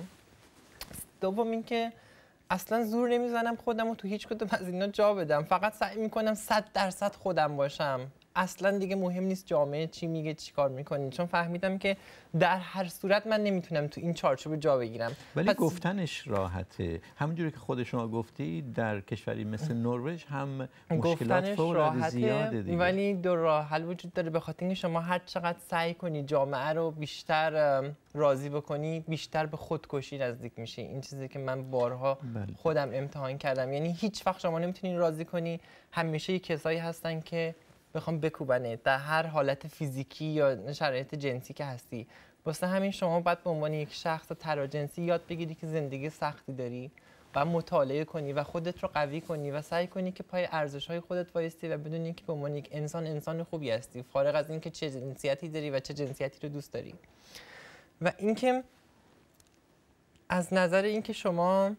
دوم اینکه اصلا زور نمیزنم خودم رو تو هیچ کدوم از اینا جا بدم فقط سعی میکنم صد درصد خودم باشم اصلا دیگه مهم نیست جامعه چی میگه چی کار میکنی چون فهمیدم که در هر صورت من نمیتونم تو این چارچوب جا بگیرم ولی گفتنش راحته همونجوری که خود شما گفتی در کشوری مثل نروژ هم مشکلات فوق زیاده دیگه. ولی دو راه حل وجود داره به خاطر اینکه شما هر چقدر سعی کنی جامعه رو بیشتر راضی بکنی بیشتر به خودکشی نزدیک میشه این چیزی که من بارها بله. خودم امتحان کردم یعنی هیچ وقت شما نمیتونی راضی کنی همیشه کسایی هستن که بخوام بکوبنه در هر حالت فیزیکی یا شرایط جنسی که هستی واسه همین شما باید به عنوان یک شخص تراجنسی یاد بگیری که زندگی سختی داری و مطالعه کنی و خودت رو قوی کنی و سعی کنی که پای ارزش های خودت وایستی و بدونی که به عنوان یک انسان انسان خوبی هستی فارغ از اینکه چه جنسیتی داری و چه جنسیتی رو دوست داری و اینکه از نظر اینکه شما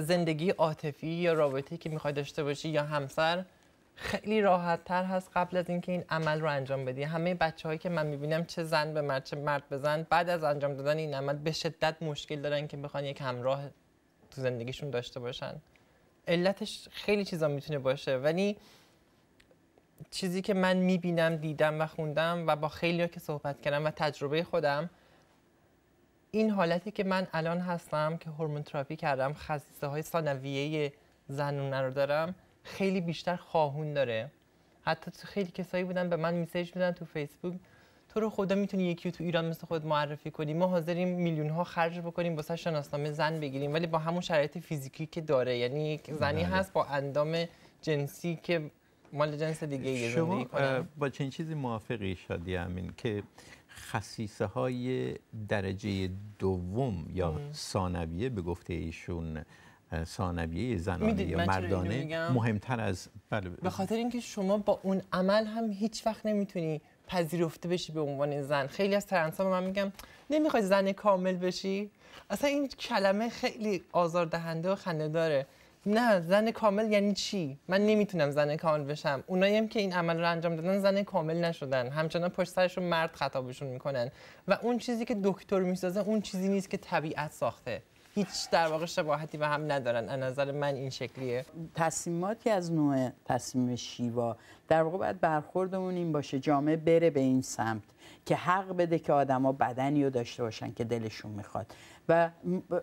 زندگی عاطفی یا رابطه‌ای که میخوای داشته باشی یا همسر خیلی راحت تر هست قبل از اینکه این عمل رو انجام بدی همه بچه هایی که من میبینم چه زن به مرد چه مرد بزن بعد از انجام دادن این عمل به شدت مشکل دارن که بخوان یک همراه تو زندگیشون داشته باشن علتش خیلی چیزا میتونه باشه ولی چیزی که من میبینم دیدم و خوندم و با خیلی ها که صحبت کردم و تجربه خودم این حالتی که من الان هستم که هورمون تراپی کردم خصیصه های ثانویه زنونه رو دارم خیلی بیشتر خواهون داره حتی تو خیلی کسایی بودن به من میسج میدن تو فیسبوک تو رو خدا میتونی یکی تو ایران مثل خود معرفی کنی ما حاضریم میلیون ها خرج بکنیم واسه شناسنامه زن بگیریم ولی با همون شرایط فیزیکی که داره یعنی یک زنی بله. هست با اندام جنسی که مال جنس دیگه یه شما با چنین چیزی موافقی شادی همین که خصیصه های درجه دوم یا ثانویه به گفته ایشون ثانویه زنانه یا مردانه مهمتر از بله،, بله به خاطر اینکه شما با اون عمل هم هیچ وقت نمیتونی پذیرفته بشی به عنوان زن خیلی از ترنس من میگم نمیخوای زن کامل بشی اصلا این کلمه خیلی آزاردهنده و خنده داره نه زن کامل یعنی چی من نمیتونم زن کامل بشم اونایی هم که این عمل رو انجام دادن زن کامل نشدن همچنان پشت سرشون مرد خطابشون میکنن و اون چیزی که دکتر میسازه اون چیزی نیست که طبیعت ساخته هیچ در واقع شباهتی به هم ندارن از نظر من این شکلیه تصمیماتی از نوع تصمیم شیوا در واقع باید برخوردمون این باشه جامعه بره به این سمت که حق بده که آدما بدنی رو داشته باشن که دلشون میخواد و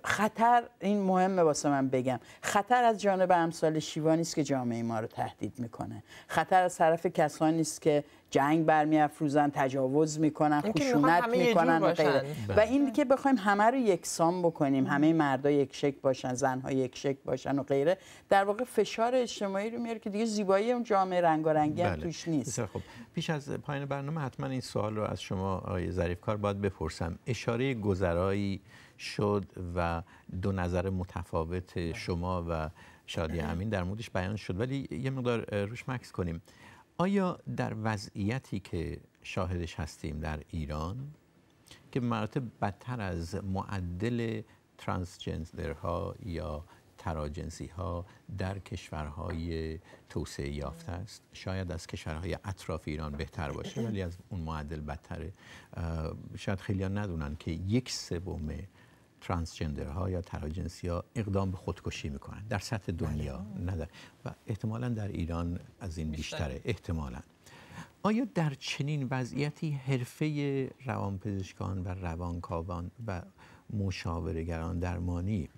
خطر این مهمه واسه من بگم خطر از جانب امثال شیوا نیست که جامعه ما رو تهدید میکنه خطر از طرف کسانی نیست که جنگ برمیافروزن تجاوز میکنن خشونت میکنن و غیره و بله. این که بخوایم همه رو یکسان بکنیم همه مردا یک شک باشن زنها یک شک باشن و غیره در واقع فشار اجتماعی رو میاره که دیگه زیبایی اون جامعه رنگارنگی بله. توش نیست خب پیش از پایان برنامه حتما این سوال رو از شما آقای کار باید بپرسم اشاره گذرایی شد و دو نظر متفاوت بله. شما و شادی بله. امین در موردش بیان شد ولی یه مقدار روش مکس کنیم آیا در وضعیتی که شاهدش هستیم در ایران که مراتب بدتر از معدل ترانسجندرها یا تراجنسی ها در کشورهای توسعه یافته است شاید از کشورهای اطراف ایران بهتر باشه ولی از اون معدل بدتره شاید خیلی ها ندونن که یک سوم ها یا تراجنسی ها اقدام به خودکشی میکنن در سطح بله. دنیا نه و احتمالا در ایران از این بیشتره احتمالا آیا در چنین وضعیتی حرفه روانپزشکان و روانکاوان و مشاورگران درمانی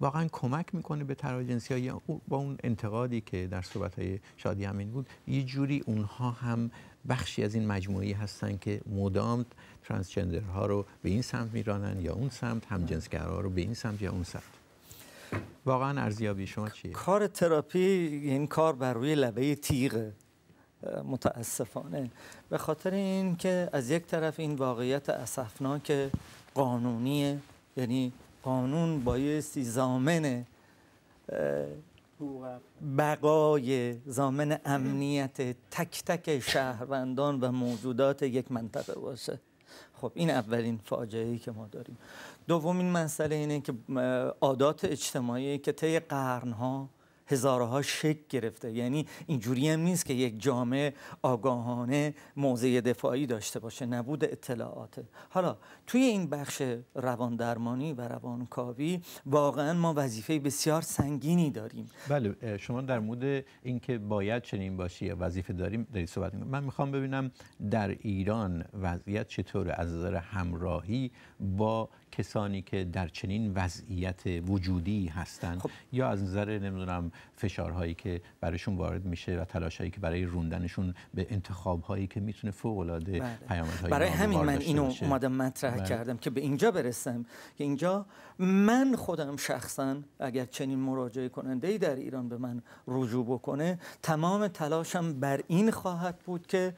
واقعا کمک میکنه به تراجنسی ها یا با اون انتقادی که در صحبت های شادی همین بود یه جوری اونها هم بخشی از این مجموعی هستن که مدام ترانسجندرها رو به این سمت میرانن یا اون سمت همجنسگرها رو به این سمت یا اون سمت واقعا ارزیابی شما چیه کار تراپی این کار بر روی لبه تیغ متاسفانه به خاطر این که از یک طرف این واقعیت اسفناک قانونیه یعنی قانون بایستی زامن بقای زامن امنیت تک تک شهروندان و موجودات یک منطقه باشه خب این اولین فاجعه ای که ما داریم دومین مسئله اینه که عادات اجتماعی که طی ها، هزارها شکل گرفته یعنی اینجوری هم نیست که یک جامعه آگاهانه موضع دفاعی داشته باشه نبود اطلاعاته حالا توی این بخش روان درمانی و روانکاوی واقعا ما وظیفه بسیار سنگینی داریم بله شما در مورد اینکه باید چنین باشی وظیفه داریم دارید صحبت من میخوام ببینم در ایران وضعیت چطوره از نظر همراهی با کسانی که در چنین وضعیت وجودی هستند خب. یا از نظر نمیدونم فشارهایی که برایشون وارد میشه و تلاشهایی که برای روندنشون به انتخابهایی که میتونه فوق العاده بله. برای همین من اینو اومدم مطرح بله. کردم که به اینجا برسم که اینجا من خودم شخصا اگر چنین مراجعه کننده ای در ایران به من رجوع بکنه تمام تلاشم بر این خواهد بود که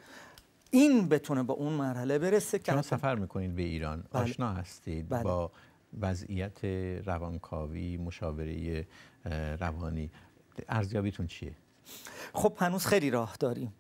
این بتونه با اون مرحله برسه که سفر میکنید به ایران بله. آشنا هستید بله. با وضعیت روانکاوی مشاوره روانی ارزیابیتون چیه خب هنوز خیلی راه داریم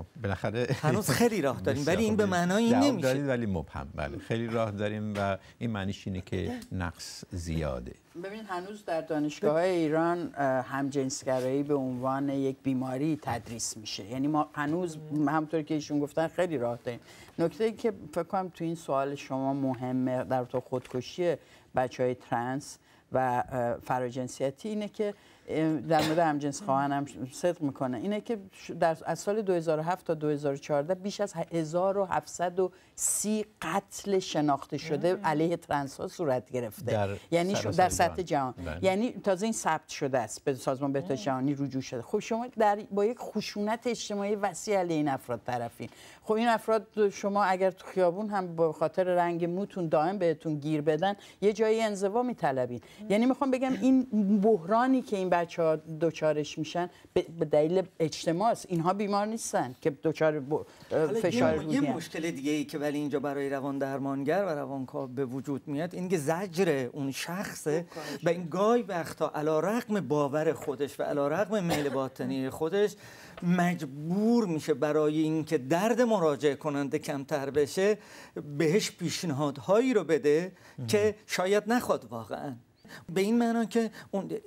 خب، بالاخره هنوز *laughs* خیلی راه داریم ولی این به معنای این نمیشه دارید ولی مبهم بله خیلی راه داریم و این معنیش اینه که نقص زیاده ببین هنوز در دانشگاه ایران همجنسگرایی به عنوان یک بیماری تدریس میشه یعنی ما هنوز همطور که ایشون گفتن خیلی راه داریم نکته ای که فکر کنم تو این سوال شما مهمه در تو خودکشی بچه های ترنس و فراجنسیتی اینه که در مورد همجنس هم صدق میکنه اینه که در از سال 2007 تا 2014 بیش از 1730 قتل شناخته شده علیه ترنس ها صورت گرفته در یعنی در سطح جهان بله. یعنی تازه این ثبت شده است به سازمان بهداشت جهانی رجوع شده خب شما در با یک خشونت اجتماعی وسیع علیه این افراد طرفین خب این افراد شما اگر تو خیابون هم به خاطر رنگ موتون دائم بهتون گیر بدن یه جایی انزوا میطلبین یعنی میخوام بگم این بحرانی که این این بچه ها دوچارش میشن به دلیل اجتماع است اینها بیمار نیستن که دوچار فشار روحی یه مشکل دیگه ای که ولی اینجا برای روان درمانگر و روانکاو به وجود میاد این که زجر اون شخصه و این گای وقتا علا رقم باور خودش و علا رقم میل باطنی خودش مجبور میشه برای اینکه درد مراجع کننده کمتر بشه بهش پیشنهادهایی رو بده که شاید نخواد واقعا به این معنا که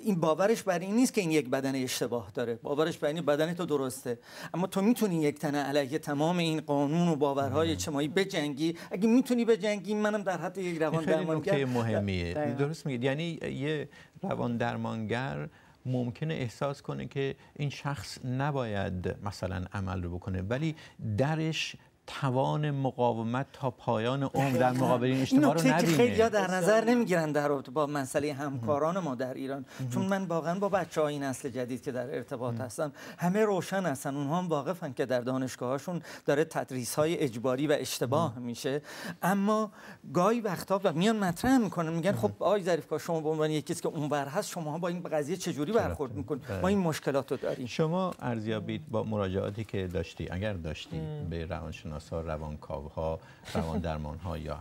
این باورش بر این نیست که این یک بدن اشتباه داره باورش بر این بدن تو درسته اما تو میتونی یک تنه علیه تمام این قانون و باورهای اجتماعی بجنگی اگه میتونی بجنگی منم در حد یک روان درمانگر مهمیه درست میگید یعنی یه روان درمانگر ممکنه احساس کنه که این شخص نباید مثلا عمل رو بکنه ولی درش توان مقاومت تا پایان عمر در مقابل این اشتباه رو نبینه خیلی در نظر نمیگیرن در رابطه با مسئله همکاران ما در ایران چون من واقعا با بچه این نسل جدید که در ارتباط هستم همه روشن هستن اونها هم واقفن که در دانشگاهاشون داره تدریس های اجباری و اشتباه میشه اما گاهی وقتا و میان مطرح میکنن میگن خب آی ظریف کا شما به عنوان یکی که اونور هست شما با این قضیه چجوری برخورد میکنید بله. ما این مشکلات رو داریم شما ارزیابی با مراجعاتی که داشتی اگر داشتی به روانشناس روانشناسا ها، روان درمان ها یا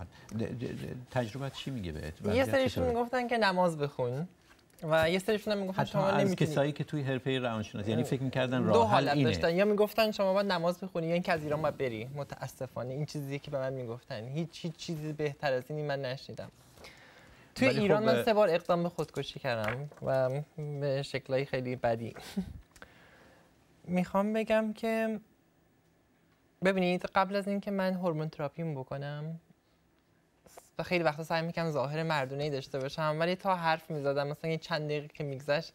تجربه چی میگه بهت یه سریشون میگفتن که نماز بخون و یه سریشون هم میگفتن شما نمیتونید کسایی که توی حرفه روانشناسی یعنی فکر میکردن راه دو اینه. داشتن یا میگفتن شما باید نماز بخونی یا اینکه از ایران باید بری متاسفانه این چیزی که به من میگفتن هیچ هیچ چیزی بهتر از این من نشنیدم توی خب، ایران من سه بار اقدام به خودکشی کردم و به شکلای خیلی بدی میخوام بگم که ببینید قبل از اینکه من هورمون تراپی بکنم خیلی وقتا سعی میکنم ظاهر مردونه ای داشته باشم ولی تا حرف میزدم مثلا یه چند دقیقه که میگذشت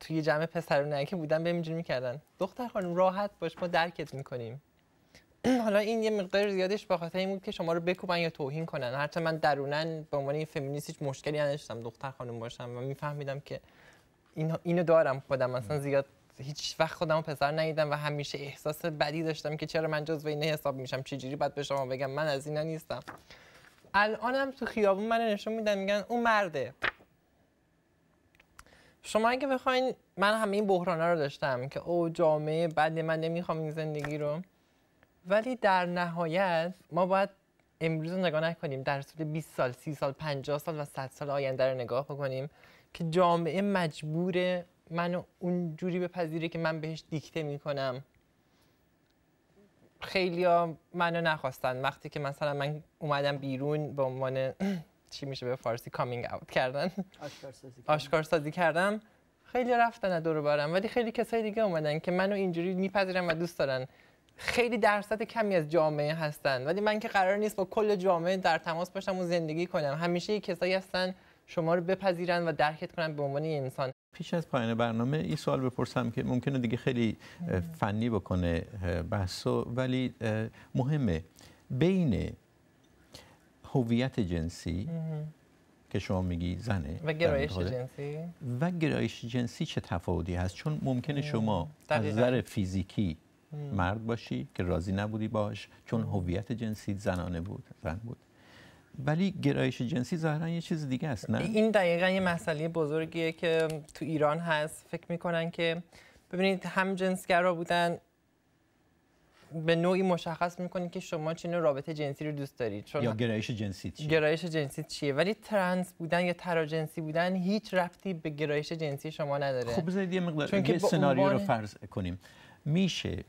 توی جمع پسرونه که بودن به اینجوری میکردن دختر خانم راحت باش ما درکت میکنیم *clears throat* حالا این یه مقدار زیادش به خاطر این بود که شما رو بکوبن یا توهین کنن هرچند من درونن به عنوان یه فمینیست هیچ مشکلی نداشتم دختر خانم باشم و میفهمیدم که اینو دارم خودم مثلا زیاد هیچ وقت خودم خودمو پسر ندیدم و همیشه احساس بدی داشتم که چرا من جزو اینه حساب میشم چجوری باید به شما بگم من از اینا نیستم الانم تو خیابون من نشون میدن میگن اون مرده شما اگه بخواین من همه این بحرانه رو داشتم که او جامعه بعد من نمیخوام این زندگی رو ولی در نهایت ما باید امروز رو نگاه نکنیم در طول 20 سال 30 سال 50 سال و 100 سال آینده رو نگاه بکنیم که جامعه مجبور منو اونجوری بپذیره که من بهش دیکته میکنم خیلی ها منو نخواستن وقتی که مثلا من اومدم بیرون به عنوان *clears throat* چی میشه به فارسی کامینگ اوت کردن آشکار سازی کردم خیلی رفتن از دور ولی خیلی کسای دیگه اومدن که منو اینجوری میپذیرن و دوست دارن خیلی درصد کمی از جامعه هستن ولی من که قرار نیست با کل جامعه در تماس باشم و زندگی کنم همیشه کسایی هستن شما رو بپذیرن و درکت کنن به عنوان انسان پیش از پایان برنامه این سوال بپرسم که ممکنه دیگه خیلی فنی بکنه بحثو ولی مهمه بین هویت جنسی که شما میگی زنه و گرایش جنسی و گرایش جنسی چه تفاوتی هست چون ممکنه شما از نظر فیزیکی مرد باشی که راضی نبودی باش چون هویت جنسی زنانه بود زن بود ولی گرایش جنسی ظاهرا یه چیز دیگه است نه این دقیقا یه مسئله بزرگیه که تو ایران هست فکر میکنن که ببینید هم جنسگرا بودن به نوعی مشخص میکنی که شما چه رابطه جنسی رو دوست دارید یا گرایش جنسی چیه گرایش جنسی چیه ولی ترنس بودن یا تراجنسی بودن هیچ رفتی به گرایش جنسی شما نداره خب بذارید یه مقدار چون یه سناریو رو فرض کنیم میشه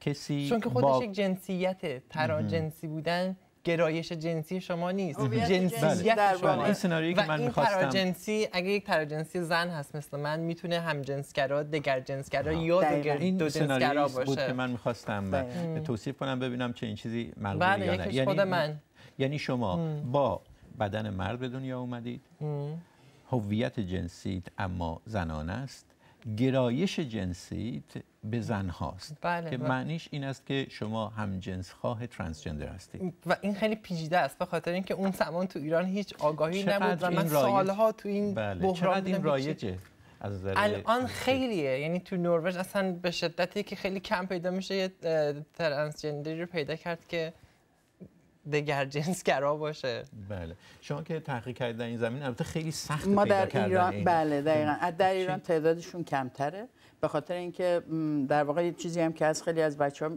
کسی چون که خودش یک جنسیت تراجنسی بودن گرایش جنسی شما نیست جنسیت شما این سناریویی که من می‌خواستم این اگه یک تراجنسی زن هست مثل من میتونه هم جنسگرا دگر جنسگرا یا دگر دو جنسگرا باشه بود که من می‌خواستم توصیف کنم ببینم چه این چیزی مقبوله یا نه یعنی من یعنی شما با بدن مرد به دنیا اومدید هویت جنسیت اما زنانه است گرایش جنسی به زن هاست بله، که بله. معنیش این است که شما هم جنس خواه ترانسجندر هستید و این خیلی پیچیده است به خاطر اینکه اون زمان تو ایران هیچ آگاهی نبود و من سالها تو این بله. بحران این رایجه الان خیلیه یعنی تو نروژ اصلا به شدتی که خیلی کم پیدا میشه یه ترنسجندری رو پیدا کرد که دگرجنسگرا باشه بله شما که تحقیق کردید در این زمین البته خیلی سخت ما بله، خب، در ایران کردن بله دقیقاً در ایران تعدادشون کمتره به خاطر اینکه در واقع یه چیزی هم که از خیلی از بچه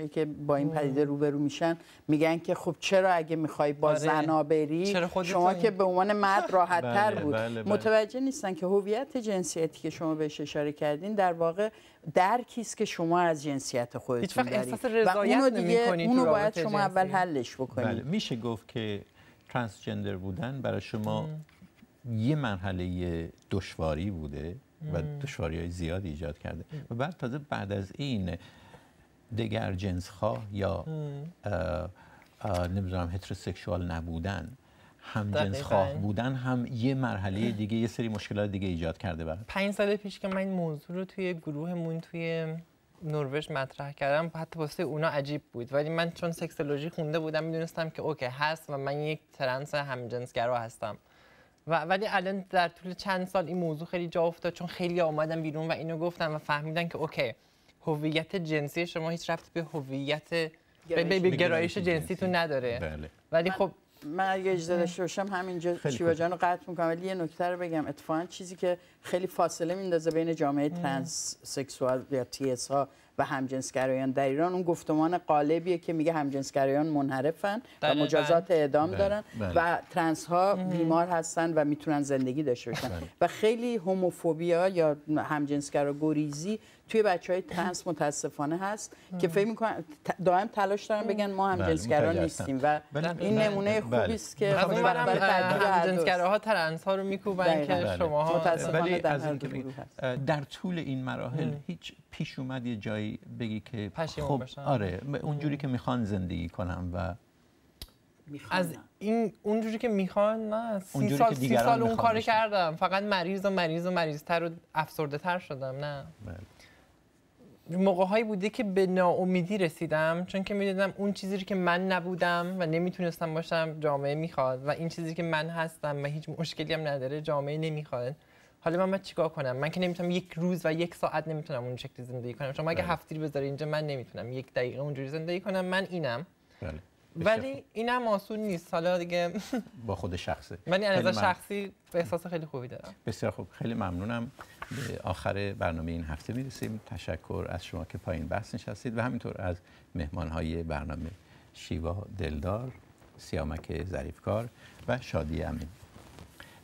هایی که با این پدیده روبرو میشن میگن که خب چرا اگه میخوای با آره. زنا بری شما که به عنوان مرد *laughs* راحت تر بله، بود بله، بله. متوجه نیستن که هویت جنسیتی که شما بهش اشاره کردین در واقع در که شما از جنسیت خودتون دارید و اونو دیگه اونو باید شما اول حلش بکنید میشه گفت که ترانسجندر بودن برای شما یه مرحله دشواری بوده و دشواری های زیادی ایجاد کرده و بعد تازه بعد از این دگر جنس خواه یا نمیدونم هتروسکشوال نبودن هم جنس خواه بودن هم یه مرحله دیگه یه سری مشکلات دیگه ایجاد کرده برای پنج سال پیش که من موضوع رو توی گروهمون توی نروژ مطرح کردم حتی واسه اونا عجیب بود ولی من چون سکسولوژی خونده بودم میدونستم که اوکی هست و من یک ترنس همجنسگرا هستم و ولی الان در طول چند سال این موضوع خیلی جا افتاد چون خیلی آمدن بیرون و اینو گفتن و فهمیدن که اوکی هویت جنسی شما هیچ رفت به هویت به گرایش جنسیتون نداره بله. ولی خب من اگه اجازه داشته باشم همینجا شیوا جان رو قطع میکنم ولی یه نکته رو بگم اتفاقاً چیزی که خیلی فاصله میندازه بین جامعه ترنس سکسوال یا تی اس ها و همجنسگرایان در ایران اون گفتمان قالبیه که میگه همجنسگرایان منحرفن و بله، بله. مجازات اعدام بله، دارن و ترنس ها بیمار هستن و میتونن زندگی داشته باشن و خیلی هوموفوبیا یا همجنسگرا گریزی توی بچه های ترنس متاسفانه هست که فکر میکنن دائم تلاش دارن بگن ما هم بله، جنسگرا نیستیم و بله. این بله. نمونه خوبی است که برای ها ترنس ها رو میکوبن که شما ها متاسفانه در در طول این مراحل هیچ پیش اومد یه جایی بگی که خب آره اونجوری که میخوان زندگی کنم و از این اونجوری که میخوان نه سی سال, سی سال اون کار کردم فقط مریض و مریض و مریضتر و افسرده تر شدم نه موقع هایی بوده که به ناامیدی رسیدم چون که میدیدم اون چیزی که من نبودم و نمیتونستم باشم جامعه میخواد و این چیزی که من هستم و هیچ مشکلی هم نداره جامعه نمیخواد حالا من باید چیکار کنم من که نمیتونم یک روز و یک ساعت نمیتونم اون شکلی زندگی کنم چون اگه بله. هفتی رو اینجا من نمیتونم یک دقیقه اونجوری زندگی کنم من اینم بله. ولی اینم آسون نیست حالا دیگه *laughs* با خود شخصه ولی از شخصی احساس خیلی خوبی دارم بسیار خوب خیلی ممنونم به آخر برنامه این هفته میرسیم تشکر از شما که پایین بحث نشستید و همینطور از مهمانهای برنامه شیوا دلدار سیامک ظریفکار و شادی امین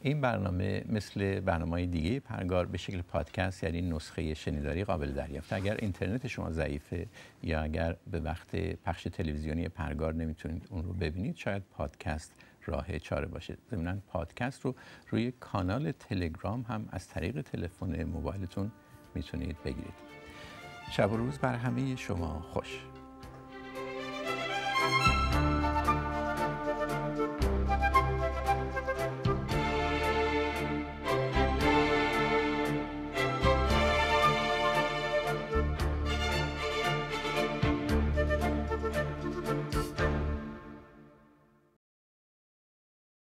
این برنامه مثل برنامه دیگه پرگار به شکل پادکست یعنی نسخه شنیداری قابل دریافت اگر اینترنت شما ضعیفه یا اگر به وقت پخش تلویزیونی پرگار نمیتونید اون رو ببینید شاید پادکست راه چاره باشه ضمنا پادکست رو روی کانال تلگرام هم از طریق تلفن موبایلتون میتونید بگیرید شب و روز بر همه شما خوش